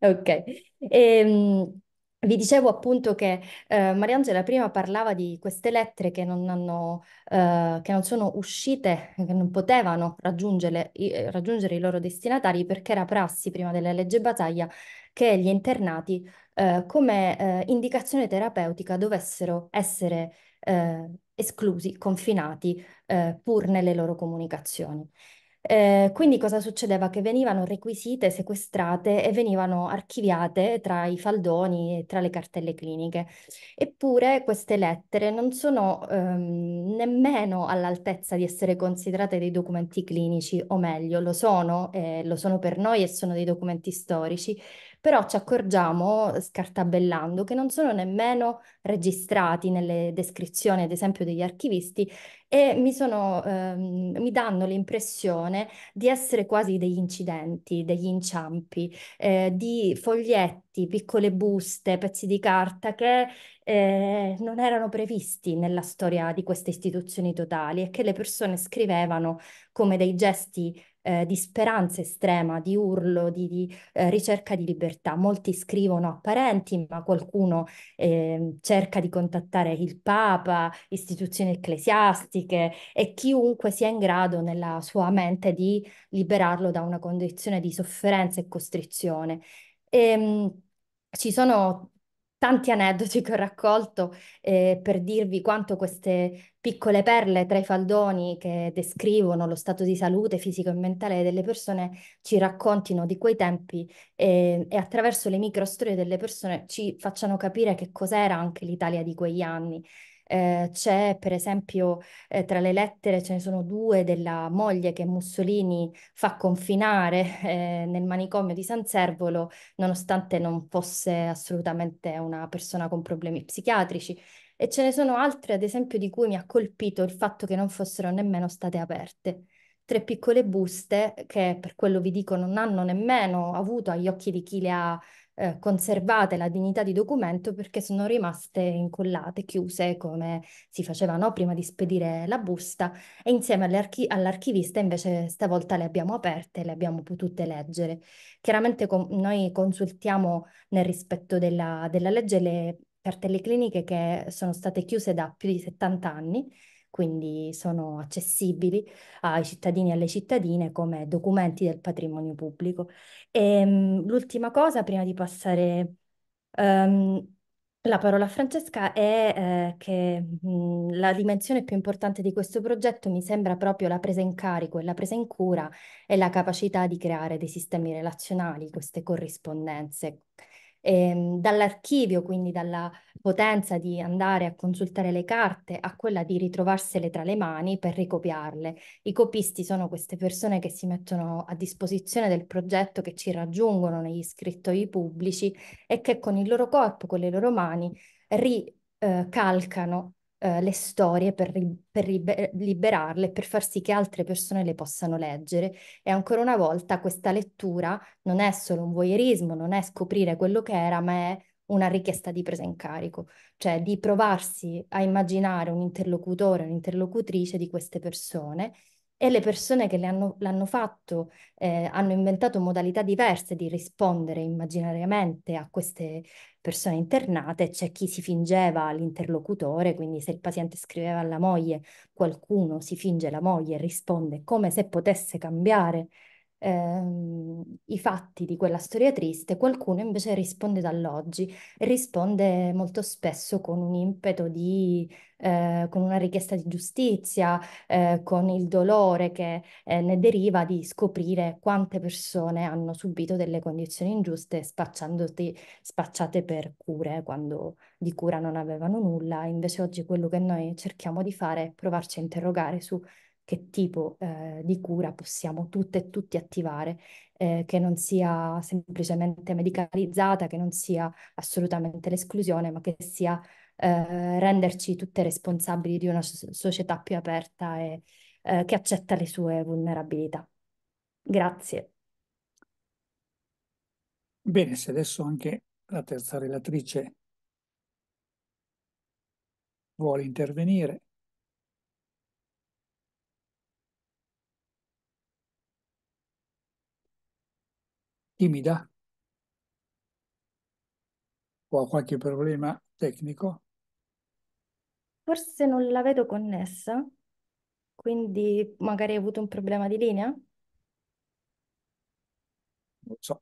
ok. E, ehm, vi dicevo appunto che eh, Mariangela prima parlava di queste lettere che non, hanno, eh, che non sono uscite, che non potevano raggiungere, eh, raggiungere, i loro destinatari perché era prassi prima della legge Bataglia che gli internati eh, come eh, indicazione terapeutica dovessero essere eh, esclusi, confinati pur nelle loro comunicazioni. Eh, quindi cosa succedeva? Che venivano requisite, sequestrate e venivano archiviate tra i faldoni e tra le cartelle cliniche. Eppure queste lettere non sono ehm, nemmeno all'altezza di essere considerate dei documenti clinici, o meglio, lo sono, eh, lo sono per noi e sono dei documenti storici, però ci accorgiamo, scartabellando, che non sono nemmeno registrati nelle descrizioni, ad esempio, degli archivisti e mi, sono, ehm, mi danno l'impressione di essere quasi degli incidenti, degli inciampi, eh, di foglietti, piccole buste, pezzi di carta che eh, non erano previsti nella storia di queste istituzioni totali e che le persone scrivevano come dei gesti eh, di speranza estrema, di urlo, di, di eh, ricerca di libertà. Molti scrivono a parenti, ma qualcuno eh, cerca di contattare il Papa, istituzioni ecclesiastiche e chiunque sia in grado nella sua mente di liberarlo da una condizione di sofferenza e costrizione. E, ehm, ci sono tanti aneddoti che ho raccolto eh, per dirvi quanto queste piccole perle tra i faldoni che descrivono lo stato di salute fisico e mentale delle persone ci raccontino di quei tempi e, ehm, e attraverso le micro storie delle persone ci facciano capire che cos'era anche l'Italia di quegli anni. Eh, c'è per esempio eh, tra le lettere ce ne sono due della moglie che Mussolini fa confinare [laughs] eh, nel manicomio di San Servolo nonostante non fosse assolutamente una persona con problemi psichiatrici e ce ne sono altre ad esempio di cui mi ha colpito il fatto che non fossero nemmeno state aperte. Tre piccole buste che per quello vi dico non hanno nemmeno avuto agli occhi di chi le ha eh, conservate la dignità di documento perché sono rimaste incollate, chiuse come si faceva no? prima di spedire la busta e insieme all'archivista all invece stavolta le abbiamo aperte e le abbiamo potute leggere. Chiaramente con noi consultiamo nel rispetto della, della legge le cartelle cliniche che sono state chiuse da più di 70 anni quindi sono accessibili ai cittadini e alle cittadine come documenti del patrimonio pubblico. Ehm, l'ultima cosa, prima di passare um, la parola a Francesca, è eh, che mh, la dimensione più importante di questo progetto mi sembra proprio la presa in carico e la presa in cura e la capacità di creare dei sistemi relazionali, queste corrispondenze ehm, dall'archivio, quindi dalla potenza di andare a consultare le carte, a quella di ritrovarsele tra le mani per ricopiarle. I copisti sono queste persone che si mettono a disposizione del progetto, che ci raggiungono negli scrittoi pubblici e che con il loro corpo, con le loro mani, ricalcano eh, eh, le storie per, per liberarle, per far sì che altre persone le possano leggere. E ancora una volta questa lettura non è solo un voyeurismo, non è scoprire quello che era, ma è una richiesta di presa in carico, cioè di provarsi a immaginare un interlocutore, un'interlocutrice di queste persone e le persone che l'hanno fatto eh, hanno inventato modalità diverse di rispondere immaginariamente a queste persone internate, c'è chi si fingeva l'interlocutore, quindi se il paziente scriveva alla moglie, qualcuno si finge la moglie e risponde come se potesse cambiare ehm, i fatti di quella storia triste, qualcuno invece risponde dall'oggi e risponde molto spesso con un impeto di, eh, con una richiesta di giustizia, eh, con il dolore che eh, ne deriva di scoprire quante persone hanno subito delle condizioni ingiuste spacciandoti, spacciate per cure quando di cura non avevano nulla. Invece oggi quello che noi cerchiamo di fare è provarci a interrogare su che tipo eh, di cura possiamo tutte e tutti attivare, eh, che non sia semplicemente medicalizzata, che non sia assolutamente l'esclusione, ma che sia eh, renderci tutte responsabili di una società più aperta e eh, che accetta le sue vulnerabilità. Grazie. Bene, se adesso anche la terza relatrice vuole intervenire. timida o ha qualche problema tecnico? Forse non la vedo connessa, quindi magari ha avuto un problema di linea? Non so.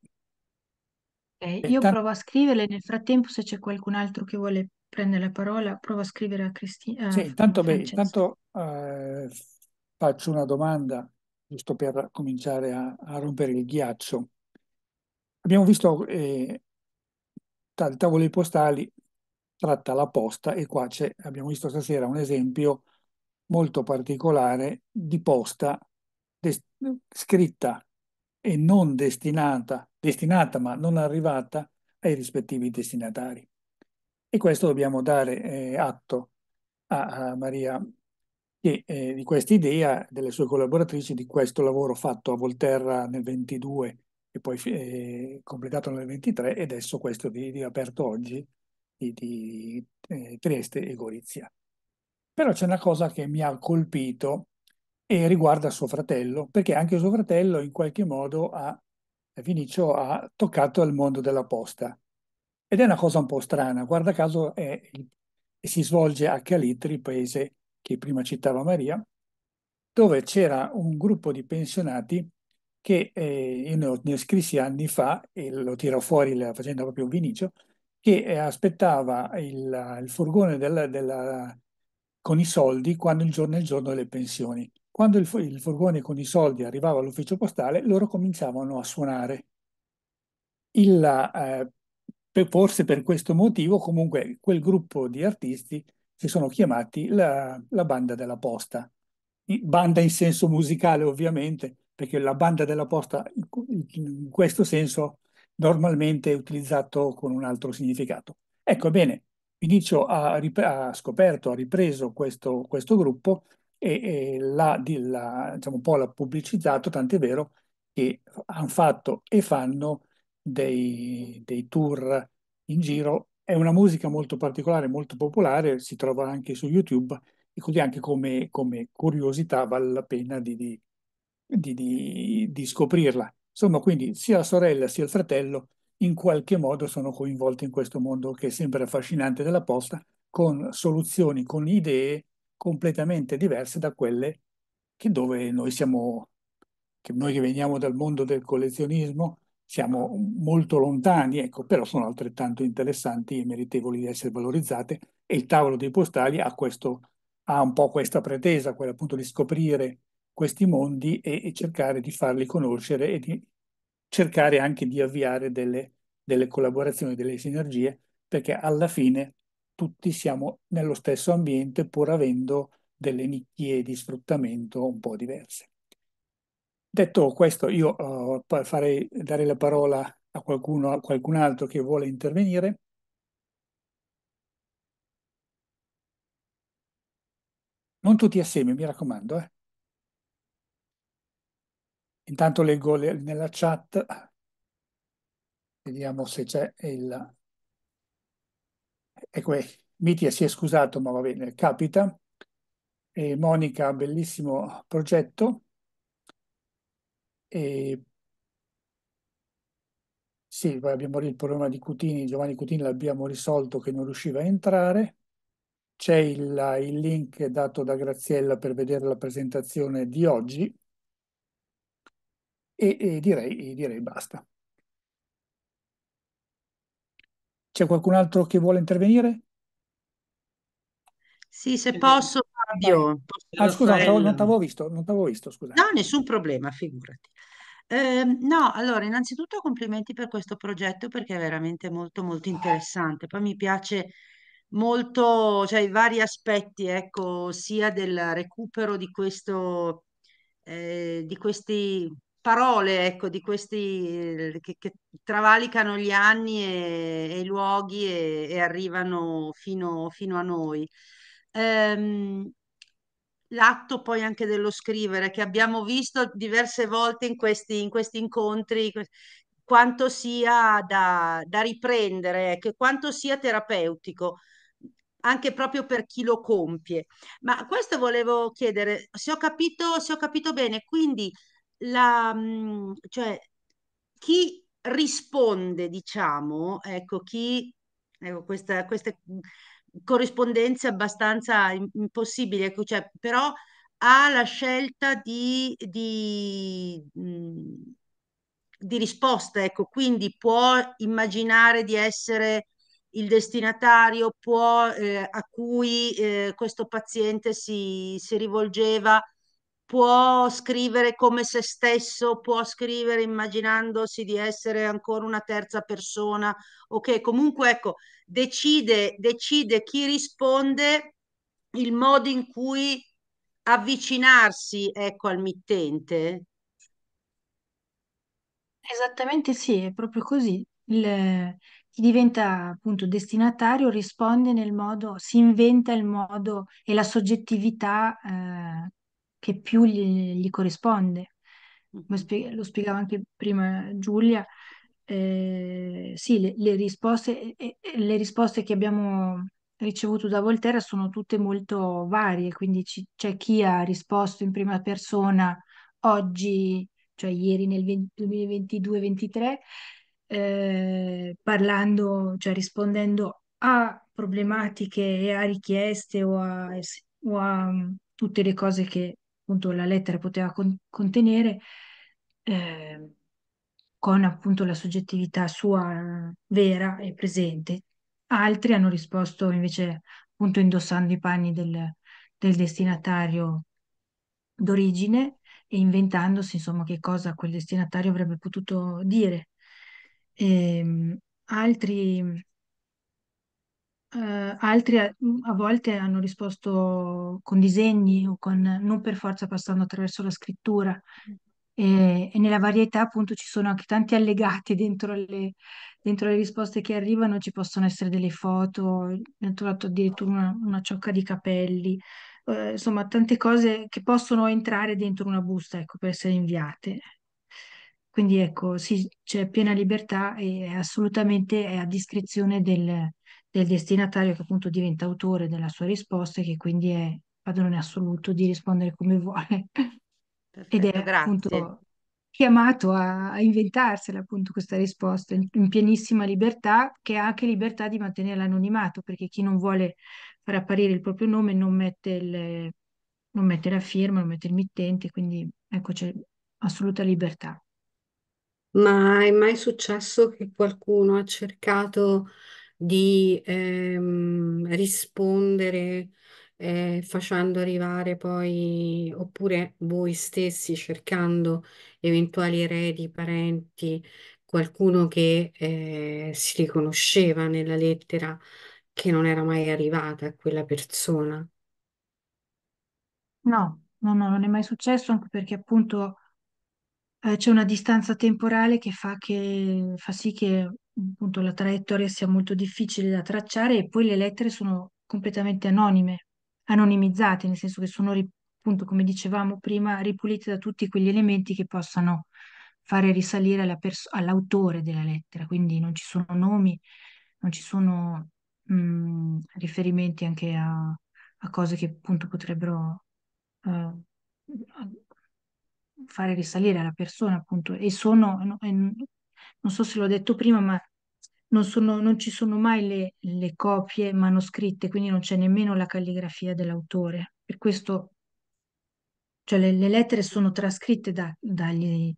Eh, io provo a scriverle, nel frattempo se c'è qualcun altro che vuole prendere la parola, provo a scrivere a Cristina. Sì, intanto, beh, intanto eh, faccio una domanda, giusto per cominciare a, a rompere il ghiaccio abbiamo visto eh, tra tavole postali tratta la posta e qua abbiamo visto stasera un esempio molto particolare di posta des- scritta e non destinata, destinata ma non arrivata ai rispettivi destinatari. E questo dobbiamo dare eh, atto a, a, Maria che, eh, di questa idea, delle sue collaboratrici, di questo lavoro fatto a Volterra nel 22 e poi eh, completato nel 23 e adesso questo di, di aperto oggi di, di eh, Trieste e Gorizia. Però c'è una cosa che mi ha colpito e riguarda suo fratello, perché anche suo fratello in qualche modo ha, Vinicio ha toccato al mondo della posta. Ed è una cosa un po' strana, guarda caso è, si svolge a Calitri, paese che prima citava Maria, dove c'era un gruppo di pensionati che eh, io ne, ho, ne scrissi anni fa e lo tirò fuori la, facendo proprio un vinicio, che eh, aspettava il, il furgone della, della, con i soldi quando il giorno è il giorno delle pensioni. Quando il, il furgone con i soldi arrivava all'ufficio postale, loro cominciavano a suonare. Il, eh, per, forse per questo motivo, comunque, quel gruppo di artisti si sono chiamati la, la banda della posta. Banda in senso musicale, ovviamente, perché la banda della posta in questo senso normalmente è utilizzato con un altro significato. Ecco, bene, Vinicio ha, rip- ha scoperto, ha ripreso questo, questo gruppo e, e l'ha, l'ha, diciamo, un po' l'ha pubblicizzato, tant'è vero che hanno fatto e fanno dei, dei tour in giro. È una musica molto particolare, molto popolare, si trova anche su YouTube e quindi anche come, come curiosità vale la pena di, di di, di, di scoprirla. Insomma, quindi sia la sorella sia il fratello in qualche modo sono coinvolti in questo mondo che è sempre affascinante della posta, con soluzioni, con idee completamente diverse da quelle che dove noi siamo, che noi che veniamo dal mondo del collezionismo, siamo molto lontani, ecco, però sono altrettanto interessanti e meritevoli di essere valorizzate e il tavolo dei postali ha, questo, ha un po' questa pretesa, quella appunto di scoprire questi mondi e, e cercare di farli conoscere e di cercare anche di avviare delle, delle collaborazioni, delle sinergie, perché alla fine tutti siamo nello stesso ambiente pur avendo delle nicchie di sfruttamento un po' diverse. Detto questo, io uh, farei dare la parola a qualcuno, a qualcun altro che vuole intervenire. Non tutti assieme, mi raccomando. Eh. Intanto leggo le, nella chat, vediamo se c'è il... Ecco, Mitia si è scusato, ma va bene, capita. E Monica, bellissimo progetto. E... Sì, poi abbiamo il problema di Cutini, Giovanni Cutini l'abbiamo risolto che non riusciva a entrare. C'è il, il link dato da Graziella per vedere la presentazione di oggi e, e direi, direi basta. C'è qualcun altro che vuole intervenire? Sì, se eh, posso, Fabio. Ah, scusa, fare... non t'avevo visto, non t'avevo visto, scusa. No, nessun problema, figurati. Eh, no, allora, innanzitutto complimenti per questo progetto perché è veramente molto, molto interessante. Poi mi piace molto, cioè i vari aspetti, ecco, sia del recupero di questo, eh, di questi parole ecco, di questi eh, che, che, travalicano gli anni e, e i luoghi e, e arrivano fino, fino, a noi. Ehm, l'atto poi anche dello scrivere che abbiamo visto diverse volte in questi, in questi incontri, quanto sia da, da riprendere, che ecco, quanto sia terapeutico anche proprio per chi lo compie. Ma questo volevo chiedere, se ho capito, se ho capito bene, quindi la, mhmm, cioè, chi risponde, diciamo, ecco, chi, ecco, questa, questa mhmm, corrispondenza abbastanza impossibili, ecco, cioè, però ha la scelta di, di, mhmm, di risposta, ecco, quindi può immaginare di essere il destinatario può, eh, a cui eh, questo paziente si, si rivolgeva può scrivere come se stesso, può scrivere immaginandosi di essere ancora una terza persona ok? comunque ecco, decide, decide chi risponde il modo in cui avvicinarsi ecco, al mittente. Esattamente sì, è proprio così. Il, chi diventa appunto destinatario risponde nel modo, si inventa il modo e la soggettività eh, che più gli, gli corrisponde. Mm-hmm. Spie- lo spiegava anche prima Giulia, eh, sì, le, le, risposte, eh, le, risposte, che abbiamo ricevuto da Volterra sono tutte molto varie, quindi ci, c'è chi ha risposto in prima persona oggi, cioè ieri nel 2022 2023 eh, parlando, cioè rispondendo a problematiche e a richieste o a, o a tutte le cose che appunto la lettera poteva con- contenere, eh, con appunto la soggettività sua eh, vera e presente. Altri hanno risposto invece appunto indossando i panni del, del destinatario d'origine e inventandosi insomma che cosa quel destinatario avrebbe potuto dire. E, ehm, altri eh, altri a, eh, mm, a volte hanno risposto con disegni o con, non per forza passando attraverso la scrittura. E, e nella varietà appunto ci sono anche tanti allegati [laughs] dentro le, dentro le risposte che arrivano, ci possono essere delle foto, ne ho trovato addirittura una, una ciocca di capelli, eh, insomma tante cose che possono entrare dentro una busta ecco, per essere inviate. Quindi ecco, sì, c'è piena libertà e assolutamente è a discrezione del, del destinatario che appunto diventa autore della sua risposta e che quindi è padrone assoluto di rispondere come vuole. Perfetto, Ed è grazie. appunto chiamato a, a, inventarsela appunto questa risposta in, in, pienissima libertà, che ha anche libertà di mantenere l'anonimato, perché chi non vuole far apparire il proprio nome non mette, il, non mette la firma, non mette il mittente, quindi ecco c'è assoluta libertà. Ma è mai successo che qualcuno ha cercato di ehm, rispondere eh, facendo arrivare poi, oppure voi stessi cercando eventuali eredi, parenti, qualcuno che eh, si riconosceva nella lettera che non era mai arrivata a quella persona. No, no, no, non è mai successo, anche perché appunto eh, c'è una distanza temporale che fa, che fa sì che appunto la traiettoria sia molto difficile da tracciare e poi le lettere sono completamente anonime, anonimizzate, nel senso che sono, appunto, come dicevamo prima, ripulite da tutti quegli elementi che possano fare risalire alla all'autore della lettera, quindi non ci sono nomi, non ci sono mh, mm, riferimenti anche a, a, cose che appunto potrebbero uh, fare risalire alla persona, appunto, e sono, non so se l'ho detto prima, ma non, sono, non ci sono mai le, le copie manoscritte, quindi non c'è nemmeno la calligrafia dell'autore. Per questo cioè le, le, lettere sono trascritte da, dagli,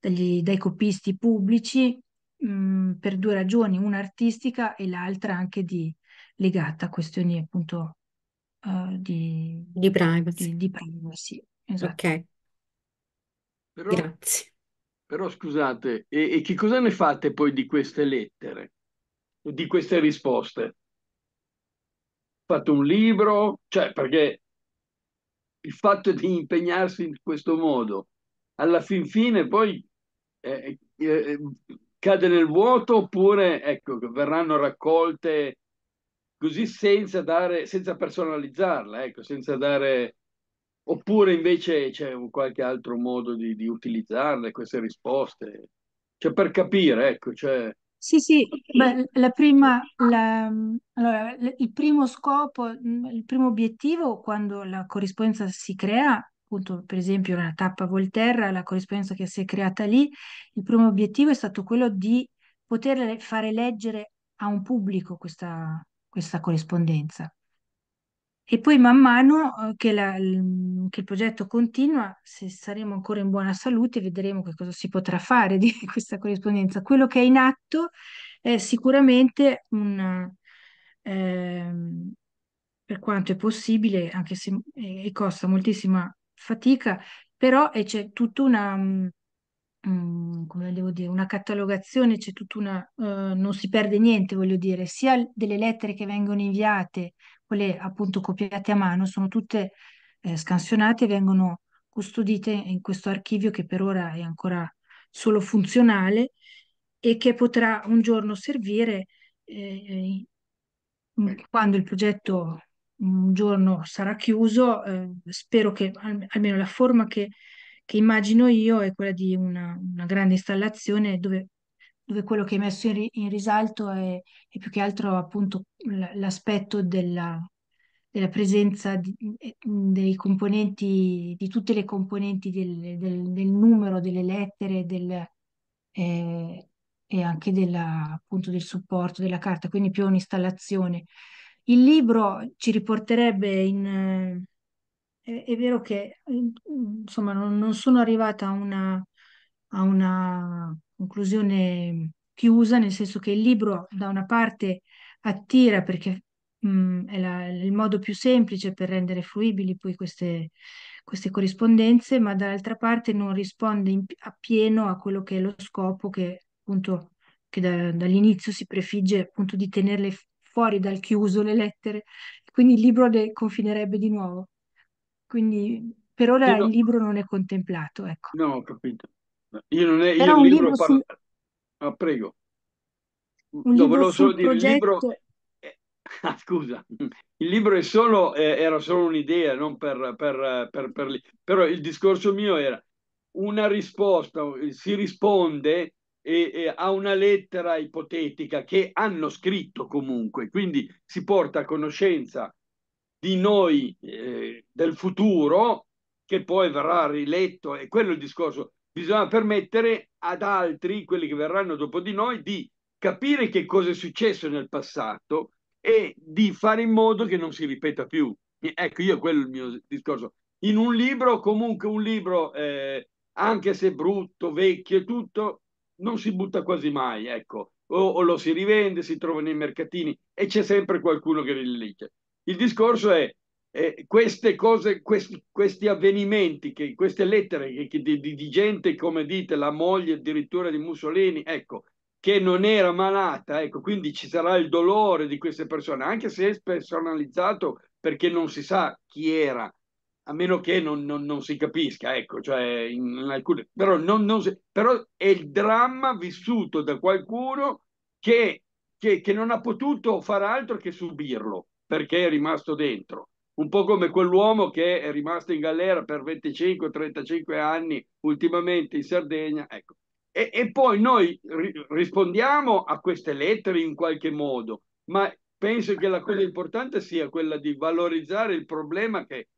dagli, dai copisti pubblici mh, mm, per due ragioni, una artistica e l'altra anche di, legata a questioni appunto uh, di, di privacy. Di, di privacy esatto. Ok, Però grazie. Però scusate, e, e, che cosa ne fate poi di queste lettere, di queste risposte? Fate un libro? Cioè, perché il fatto di impegnarsi in questo modo, alla fin fine poi eh, eh, cade nel vuoto oppure, ecco, verranno raccolte così senza dare, senza personalizzarla, ecco, senza dare Oppure invece c'è un qualche altro modo di, di utilizzarle queste risposte? Cioè per capire, ecco, cioè... Sì, sì, Beh, la prima, la, allora, il primo scopo, mm, il primo obiettivo quando la corrispondenza si crea, appunto per esempio la tappa Volterra, la corrispondenza che si è creata lì, il primo obiettivo è stato quello di poter fare leggere a un pubblico questa, questa corrispondenza. E poi man mano eh, che, la- che il progetto continua, se saremo ancora in buona salute, vedremo che cosa si potrà fare di [laughs] questa corrispondenza. Quello che è in atto è sicuramente un, ehm, per quanto è possibile, anche se eh, costa moltissima fatica, però eh, c'è tutta una, mm, mm, come devo dire, una catalogazione, c'è tutta una, eh, non si perde niente, voglio dire, sia delle lettere che vengono inviate quelle appunto copiate a mano sono tutte eh, scansionate e vengono custodite in questo archivio che per ora è ancora solo funzionale e che potrà un giorno servire eh, ecco. quando il progetto un giorno sarà chiuso. Eh, spero che al, almeno la forma che, che, immagino io è quella di una, una grande installazione dove dove quello che hai messo in, ri- in risalto è, è, più che altro appunto l- l'aspetto della, della presenza di, eh, dei componenti, di tutte le componenti del, del, del numero, delle lettere del, eh, e anche della, appunto del supporto della carta, quindi più un'installazione. Il libro ci riporterebbe in... Eh, è vero che insomma non, non sono arrivata a una a una conclusione chiusa, nel senso che il libro da una parte attira perché mh, è la, il modo più semplice per rendere fruibili poi queste, queste corrispondenze, ma dall'altra parte non risponde in, appieno a quello che è lo scopo che appunto che da, dall'inizio si prefigge appunto di tenerle fuori dal chiuso le lettere, quindi il libro le confinerebbe di nuovo. Quindi per ora no, il libro non è contemplato. Ecco. No, ho capito. Io non è, io Però un libro, libro parla... su... Ah, prego. Un No, libro volevo solo sul dire, il libro... progetto... [laughs] Ah, scusa, il libro è solo, eh, era solo un'idea, non per, per, per, per lì. Però il discorso mio era una risposta, eh, si risponde e, e a una lettera ipotetica che hanno scritto comunque, quindi si porta a conoscenza di noi eh, del futuro che poi verrà riletto, e quello è il discorso bisogna permettere ad altri, quelli che verranno dopo di noi, di capire che cosa è successo nel passato e di fare in modo che non si ripeta più. Ecco, io quello è il mio discorso. In un libro, comunque un libro, eh, anche se brutto, vecchio e tutto, non si butta quasi mai, ecco. O, o, lo si rivende, si trova nei mercatini e c'è sempre qualcuno che li legge. Il discorso è eh, queste cose, questi, questi avvenimenti, che, queste lettere che, di, di, gente, come dite, la moglie addirittura di Mussolini, ecco, che non era malata, ecco, quindi ci sarà il dolore di queste persone, anche se è spersonalizzato perché non si sa chi era, a meno che non, non, non si capisca, ecco, cioè in, in alcune, però, non, si, però è il dramma vissuto da qualcuno che, che, che non ha potuto fare altro che subirlo perché è rimasto dentro un po' come quell'uomo che è rimasto in galera per 25-35 anni ultimamente in Sardegna. Ecco. E, e poi noi ri- rispondiamo a queste lettere in qualche modo, ma penso che la cosa importante sia quella di valorizzare il problema che,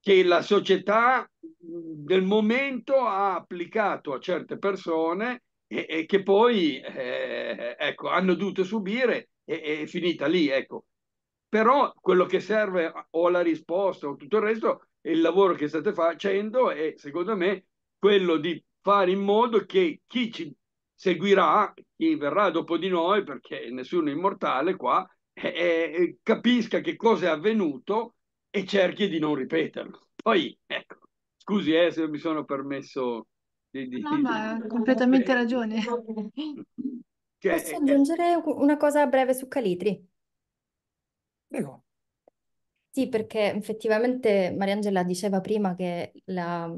che la società del momento ha applicato a certe persone e, e che poi eh, ecco, hanno dovuto subire e è finita lì. Ecco. Però quello che serve o la risposta o tutto il resto è il lavoro che state facendo e secondo me quello di fare in modo che chi ci seguirà, chi verrà dopo di noi, perché nessuno è immortale qua, eh, eh, eh capisca che cosa è avvenuto e cerchi di non ripeterlo. Poi, ecco, scusi eh, se mi sono permesso di... di no, ma ha completamente ragione. [laughs] Posso aggiungere una cosa breve su Calitri? Prego. Sì, perché effettivamente Mariangela diceva prima che la,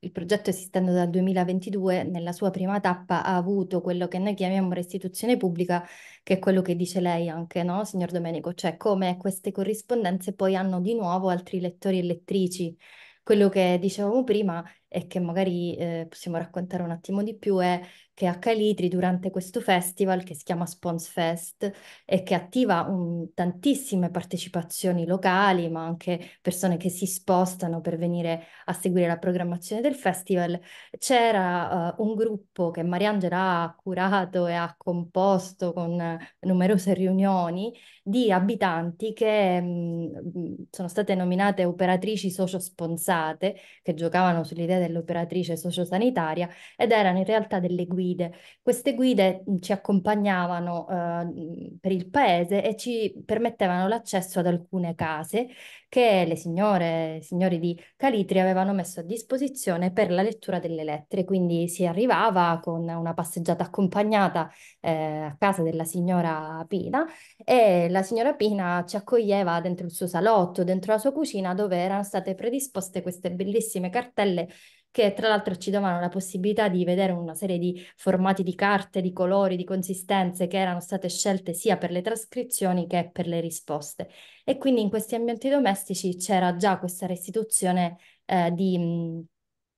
il progetto esistendo dal 2022 nella sua prima tappa ha avuto quello che noi chiamiamo restituzione pubblica, che è quello che dice lei anche, no, signor Domenico? Cioè come queste corrispondenze poi hanno di nuovo altri lettori e lettrici. Quello che dicevamo prima e che magari eh, possiamo raccontare un attimo di più è che a Calitri durante questo festival che si chiama Spons Fest e che attiva un, tantissime partecipazioni locali, ma anche persone che si spostano per venire a seguire la programmazione del festival, c'era uh, un gruppo che Mariangela ha curato e ha composto con numerose riunioni di abitanti che mh, mm, mm, sono state nominate operatrici socio-sponsate, che giocavano sull'idea dell'operatrice sociosanitaria ed erano in realtà delle guide guide. Queste guide ci accompagnavano eh, per il paese e ci permettevano l'accesso ad alcune case che le signore, i signori di Calitri avevano messo a disposizione per la lettura delle lettere. Quindi si arrivava con una passeggiata accompagnata eh, a casa della signora Pina e la signora Pina ci accoglieva dentro il suo salotto, dentro la sua cucina dove erano state predisposte queste bellissime cartelle che tra l'altro ci davano la possibilità di vedere una serie di formati di carte, di colori, di consistenze che erano state scelte sia per le trascrizioni che per le risposte. E quindi in questi ambienti domestici c'era già questa restituzione eh, di, mm,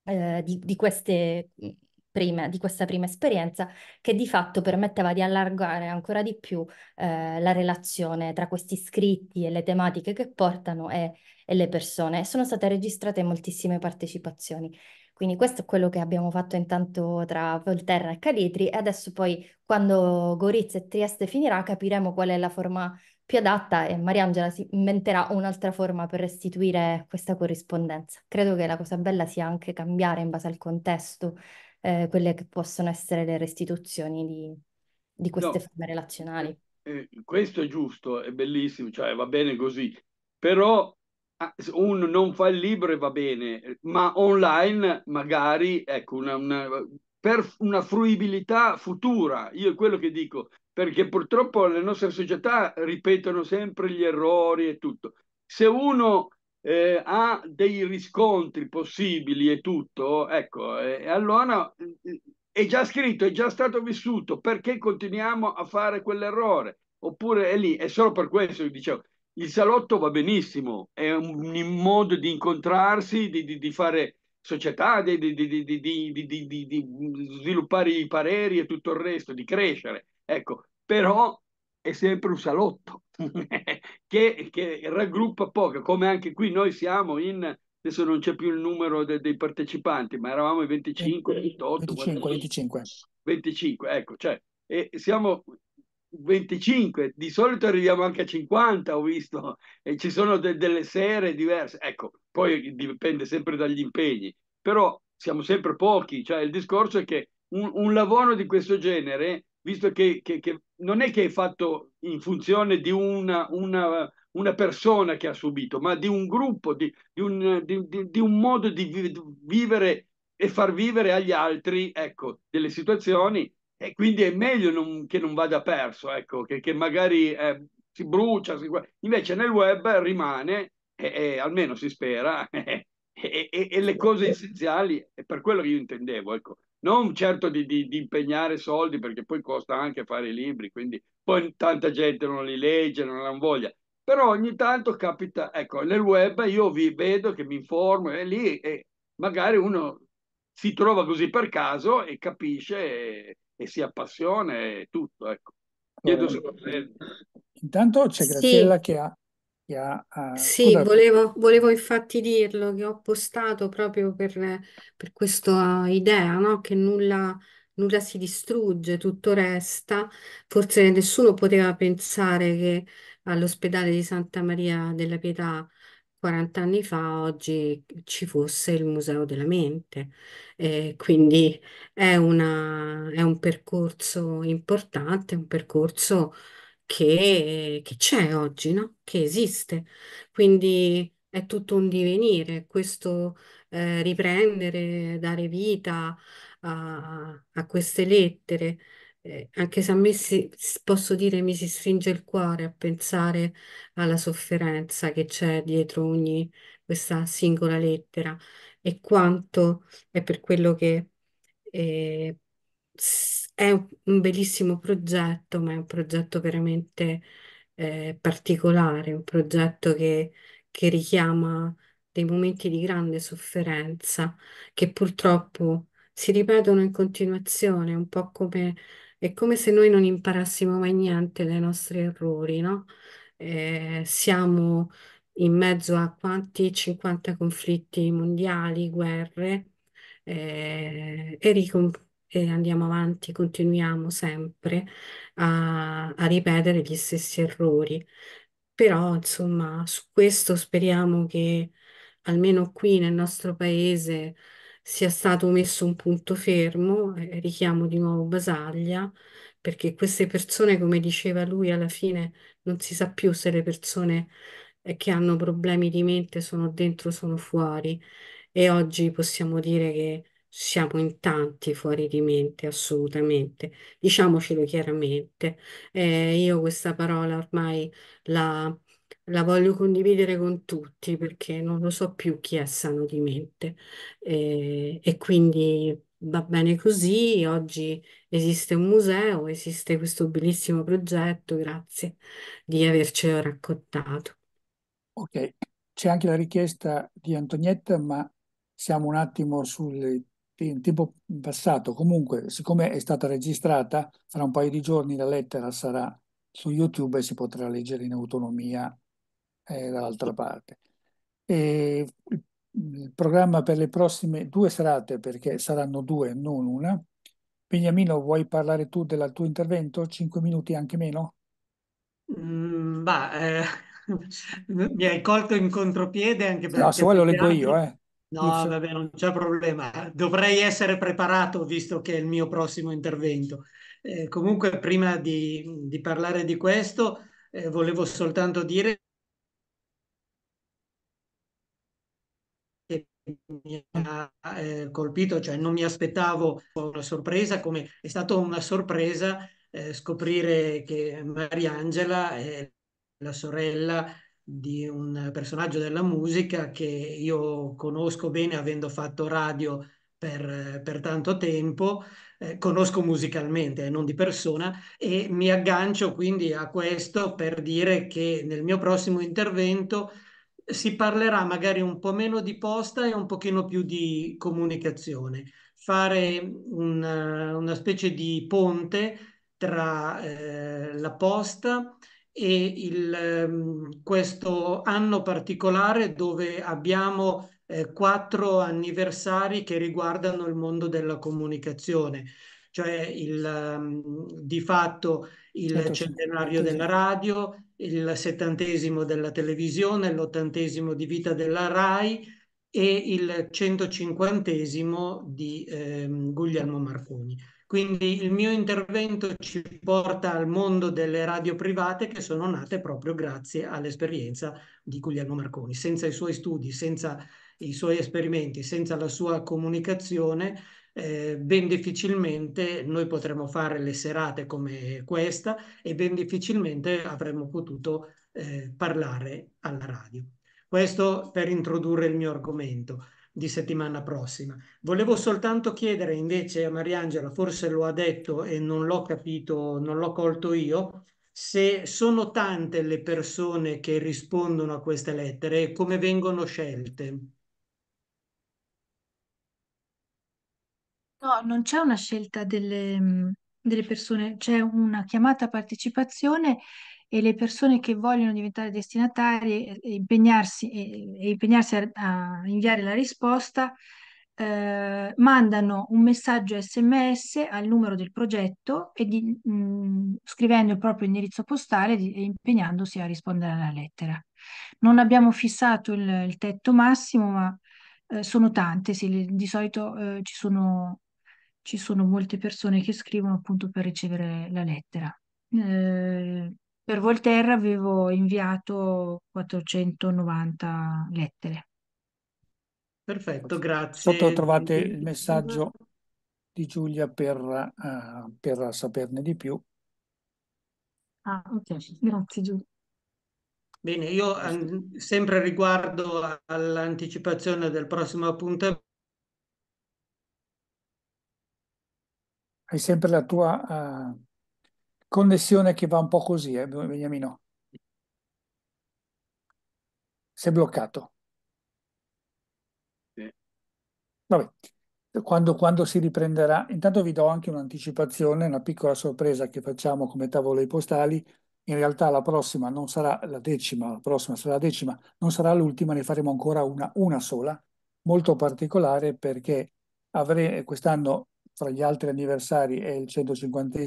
eh, di, di queste mm, Prima, di questa prima esperienza che di fatto permetteva di allargare ancora di più eh, la relazione tra questi scritti e le tematiche che portano e, e le persone. Sono state registrate moltissime partecipazioni quindi questo è quello che abbiamo fatto intanto tra Volterra e Caletri e adesso poi quando Gorizia e Trieste finirà capiremo qual è la forma più adatta e Mariangela si inventerà un'altra forma per restituire questa corrispondenza. Credo che la cosa bella sia anche cambiare in base al contesto eh, quelle che possono essere le restituzioni di, di queste no, forme relazionali. Eh, eh, questo è giusto, è bellissimo, cioè va bene così, però Ah, un non fa il libro e va bene, ma online magari, ecco, una, una, per una fruibilità futura, io è quello che dico, perché purtroppo le nostre società ripetono sempre gli errori e tutto. Se uno eh, ha dei riscontri possibili e tutto, ecco, eh, allora è già scritto, è già stato vissuto, perché continuiamo a fare quell'errore? Oppure è lì, è solo per questo che dicevo, il salotto va benissimo, è un, un modo di incontrarsi, di, di, di fare società, di, di, sviluppare i pareri e tutto il resto, di crescere. Ecco, però è sempre un salotto [laughs] che, che, raggruppa poco, come anche qui noi siamo in... Adesso non c'è più il numero de, dei partecipanti, ma eravamo i 25, 28, 25, 25. 25, ecco, cioè, e siamo 25, di solito arriviamo anche a 50, ho visto, e ci sono de- delle sere diverse. Ecco, poi dipende sempre dagli impegni, però siamo sempre pochi, cioè il discorso è che un, un lavoro di questo genere, visto che, che, che, non è che è fatto in funzione di una, una, una persona che ha subito, ma di un gruppo, di, di, un, di, di un, modo di vivere e far vivere agli altri ecco, delle situazioni e quindi è meglio non, che non vada perso, ecco, che, che magari eh, si brucia. Si... Invece nel web rimane, e, e almeno si spera, [laughs] e, e, le cose essenziali, è per quello che io intendevo, ecco. Non certo di, di, di impegnare soldi, perché poi costa anche fare i libri, quindi poi tanta gente non li legge, non ha voglia però ogni tanto capita, ecco, nel web io vi vedo che mi informo e lì e magari uno si trova così per caso e capisce e si appassiona e tutto. Ecco. Chiedo solo Intanto c'è Graziella sì. che ha... Che ha, ha... Sì, volevo, volevo, infatti dirlo che ho postato proprio per, per questa idea, no? che nulla, nulla si distrugge, tutto resta. Forse nessuno poteva pensare che all'ospedale di Santa Maria della Pietà 40 anni fa oggi ci fosse il Museo della Mente, eh, quindi è una- è un percorso importante, un percorso che, che c'è oggi, no? Che esiste. Quindi è tutto un divenire, questo eh, riprendere, dare vita a, a queste lettere. Eh, anche se a me si, posso dire mi si stringe il cuore a pensare alla sofferenza che c'è dietro ogni questa singola lettera e quanto è per quello che eh, è un, un bellissimo progetto, ma è un progetto veramente eh, particolare, un progetto che, che richiama dei momenti di grande sofferenza che purtroppo si ripetono in continuazione, un po' come è come se noi non imparassimo mai niente dai nostri errori, no? Eh, siamo in mezzo a quanti 50 conflitti mondiali, guerre, eh, e, e andiamo avanti, continuiamo sempre a, a ripetere gli stessi errori. Però, insomma, su questo speriamo che almeno qui nel nostro paese sia stato messo un punto fermo, eh, richiamo di nuovo Basaglia, perché queste persone, come diceva lui, alla fine non si sa più se le persone eh, che hanno problemi di mente sono dentro o sono fuori. E oggi possiamo dire che siamo in tanti fuori di mente, assolutamente. Diciamocelo chiaramente. Eh, io questa parola ormai la la voglio condividere con tutti perché non lo so più chi è sano di mente e, eh, e quindi va bene così. Oggi esiste un museo, esiste questo bellissimo progetto, grazie di avercelo raccontato. Ok, c'è anche la richiesta di Antonietta, ma siamo un attimo sul tempo passato. Comunque, siccome è stata registrata, fra un paio di giorni la lettera sarà su YouTube e si potrà leggere in autonomia eh, dall'altra parte. E il programma per le prossime due serate, perché saranno due, non una. Beniamino, vuoi parlare tu del tuo intervento? Cinque minuti, anche meno? Mm, bah, eh, [laughs] mi hai colto in contropiede anche perché... No, se vuoi lo leggo io, eh. No, vabbè, non c'è problema. Dovrei essere preparato visto che è il mio prossimo intervento. Eh, comunque, prima di, di, parlare di questo, eh, volevo soltanto dire mi ha eh, colpito, cioè non mi aspettavo una sorpresa, come è stata una sorpresa eh, scoprire che Mariangela è la sorella di un personaggio della musica che io conosco bene avendo fatto radio per, per tanto tempo, eh, conosco musicalmente, e eh, non di persona, e mi aggancio quindi a questo per dire che nel mio prossimo intervento si parlerà magari un po' meno di posta e un pochino più di comunicazione, fare una, una specie di ponte tra eh, la posta e il, ehm, questo anno particolare dove abbiamo eh, quattro anniversari che riguardano il mondo della comunicazione cioè il, um, di fatto il ecco, centenario della radio, il settantesimo della televisione, l'ottantesimo di vita della RAI e il centocinquantesimo di ehm, Guglielmo Marconi. Quindi il mio intervento ci porta al mondo delle radio private che sono nate proprio grazie all'esperienza di Guglielmo Marconi. Senza i suoi studi, senza i suoi esperimenti, senza la sua comunicazione, eh, ben difficilmente noi potremmo fare le serate come questa e ben difficilmente avremmo potuto eh, parlare alla radio. Questo per introdurre il mio argomento di settimana prossima. Volevo soltanto chiedere invece a Mariangela, forse lo ha detto e non l'ho capito, non l'ho colto io, se sono tante le persone che rispondono a queste lettere e come vengono scelte. No, non c'è una scelta delle, mhmm, delle persone, c'è una chiamata a partecipazione e le persone che vogliono diventare destinatarie e eh, e impegnarsi, e- e impegnarsi a, a inviare la risposta eh, mandano un messaggio SMS al numero del progetto e di- mh, mhmm, scrivendo il proprio indirizzo postale di- e impegnandosi a rispondere alla lettera. Non abbiamo fissato il, il tetto massimo, ma eh, sono tante, sì, le- di solito eh, ci sono ci sono molte persone che scrivono appunto per ricevere la lettera. Eh, per Volterra avevo inviato 490 lettere. Perfetto, grazie. Sotto trovate il messaggio di Giulia per, uh, per saperne di più. Ah, ok, grazie Giulia. Bene, io ehm, sempre riguardo all'anticipazione del prossimo appuntamento hai sempre la tua uh, connessione che va un po' così, eh, Beniamino. Sei bloccato. Sì. Vabbè, quando, quando si riprenderà, intanto vi do anche un'anticipazione, una piccola sorpresa che facciamo come tavole postali. In realtà la prossima non sarà la decima, la prossima sarà la decima, non sarà l'ultima, ne faremo ancora una, una sola, molto particolare perché avrei, quest'anno fra gli altri anniversari è il 150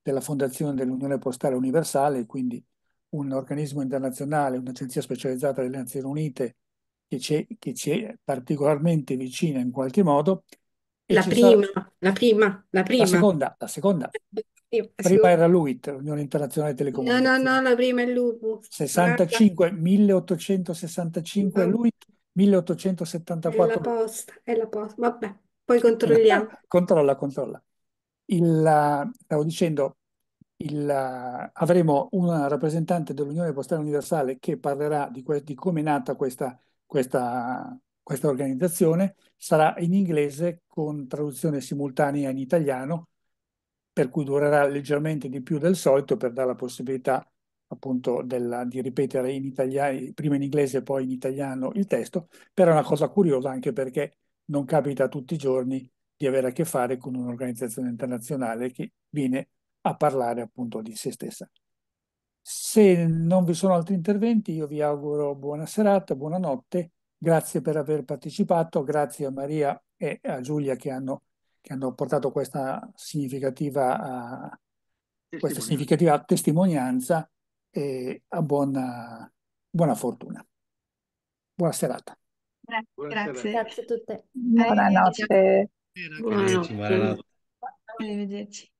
della fondazione dell'Unione Postale Universale, quindi un organismo internazionale, un'agenzia specializzata delle Nazioni Unite che ci è, particolarmente vicina in qualche modo. La prima, la prima, la prima, la seconda, la seconda. Prima, prima era l'UIT, l'Unione Internazionale delle Telecomunicazioni. No, no, no, la prima è l'UPU. 65, 1865 no. l'UIT, 1874. Mm. È la posta, è la posta, vabbè. Poi controlliamo. Eh, controlla, controlla. Il, stavo dicendo, il, avremo un rappresentante dell'Unione Postale Universale che parlerà di, que- di come è nata questa, questa, questa organizzazione, sarà in inglese con traduzione simultanea in italiano, per cui durerà leggermente di più del solito per dare la possibilità appunto della, di ripetere in italiano, prima in inglese e poi in italiano il testo, però è una cosa curiosa anche perché non capita tutti i giorni di avere a che fare con un'organizzazione internazionale che viene a parlare appunto di se stessa. Se non vi sono altri interventi, io vi auguro buona serata, buonanotte, grazie per aver partecipato, grazie a Maria e a Giulia che hanno, che hanno portato questa significativa, uh, testimonianza. Questa significativa testimonianza e a buona, buona fortuna. Buona serata. Grazie. Grazie. a tutte. Buonanotte. Buonanotte. Buonanotte. Buonanotte. Arrivederci.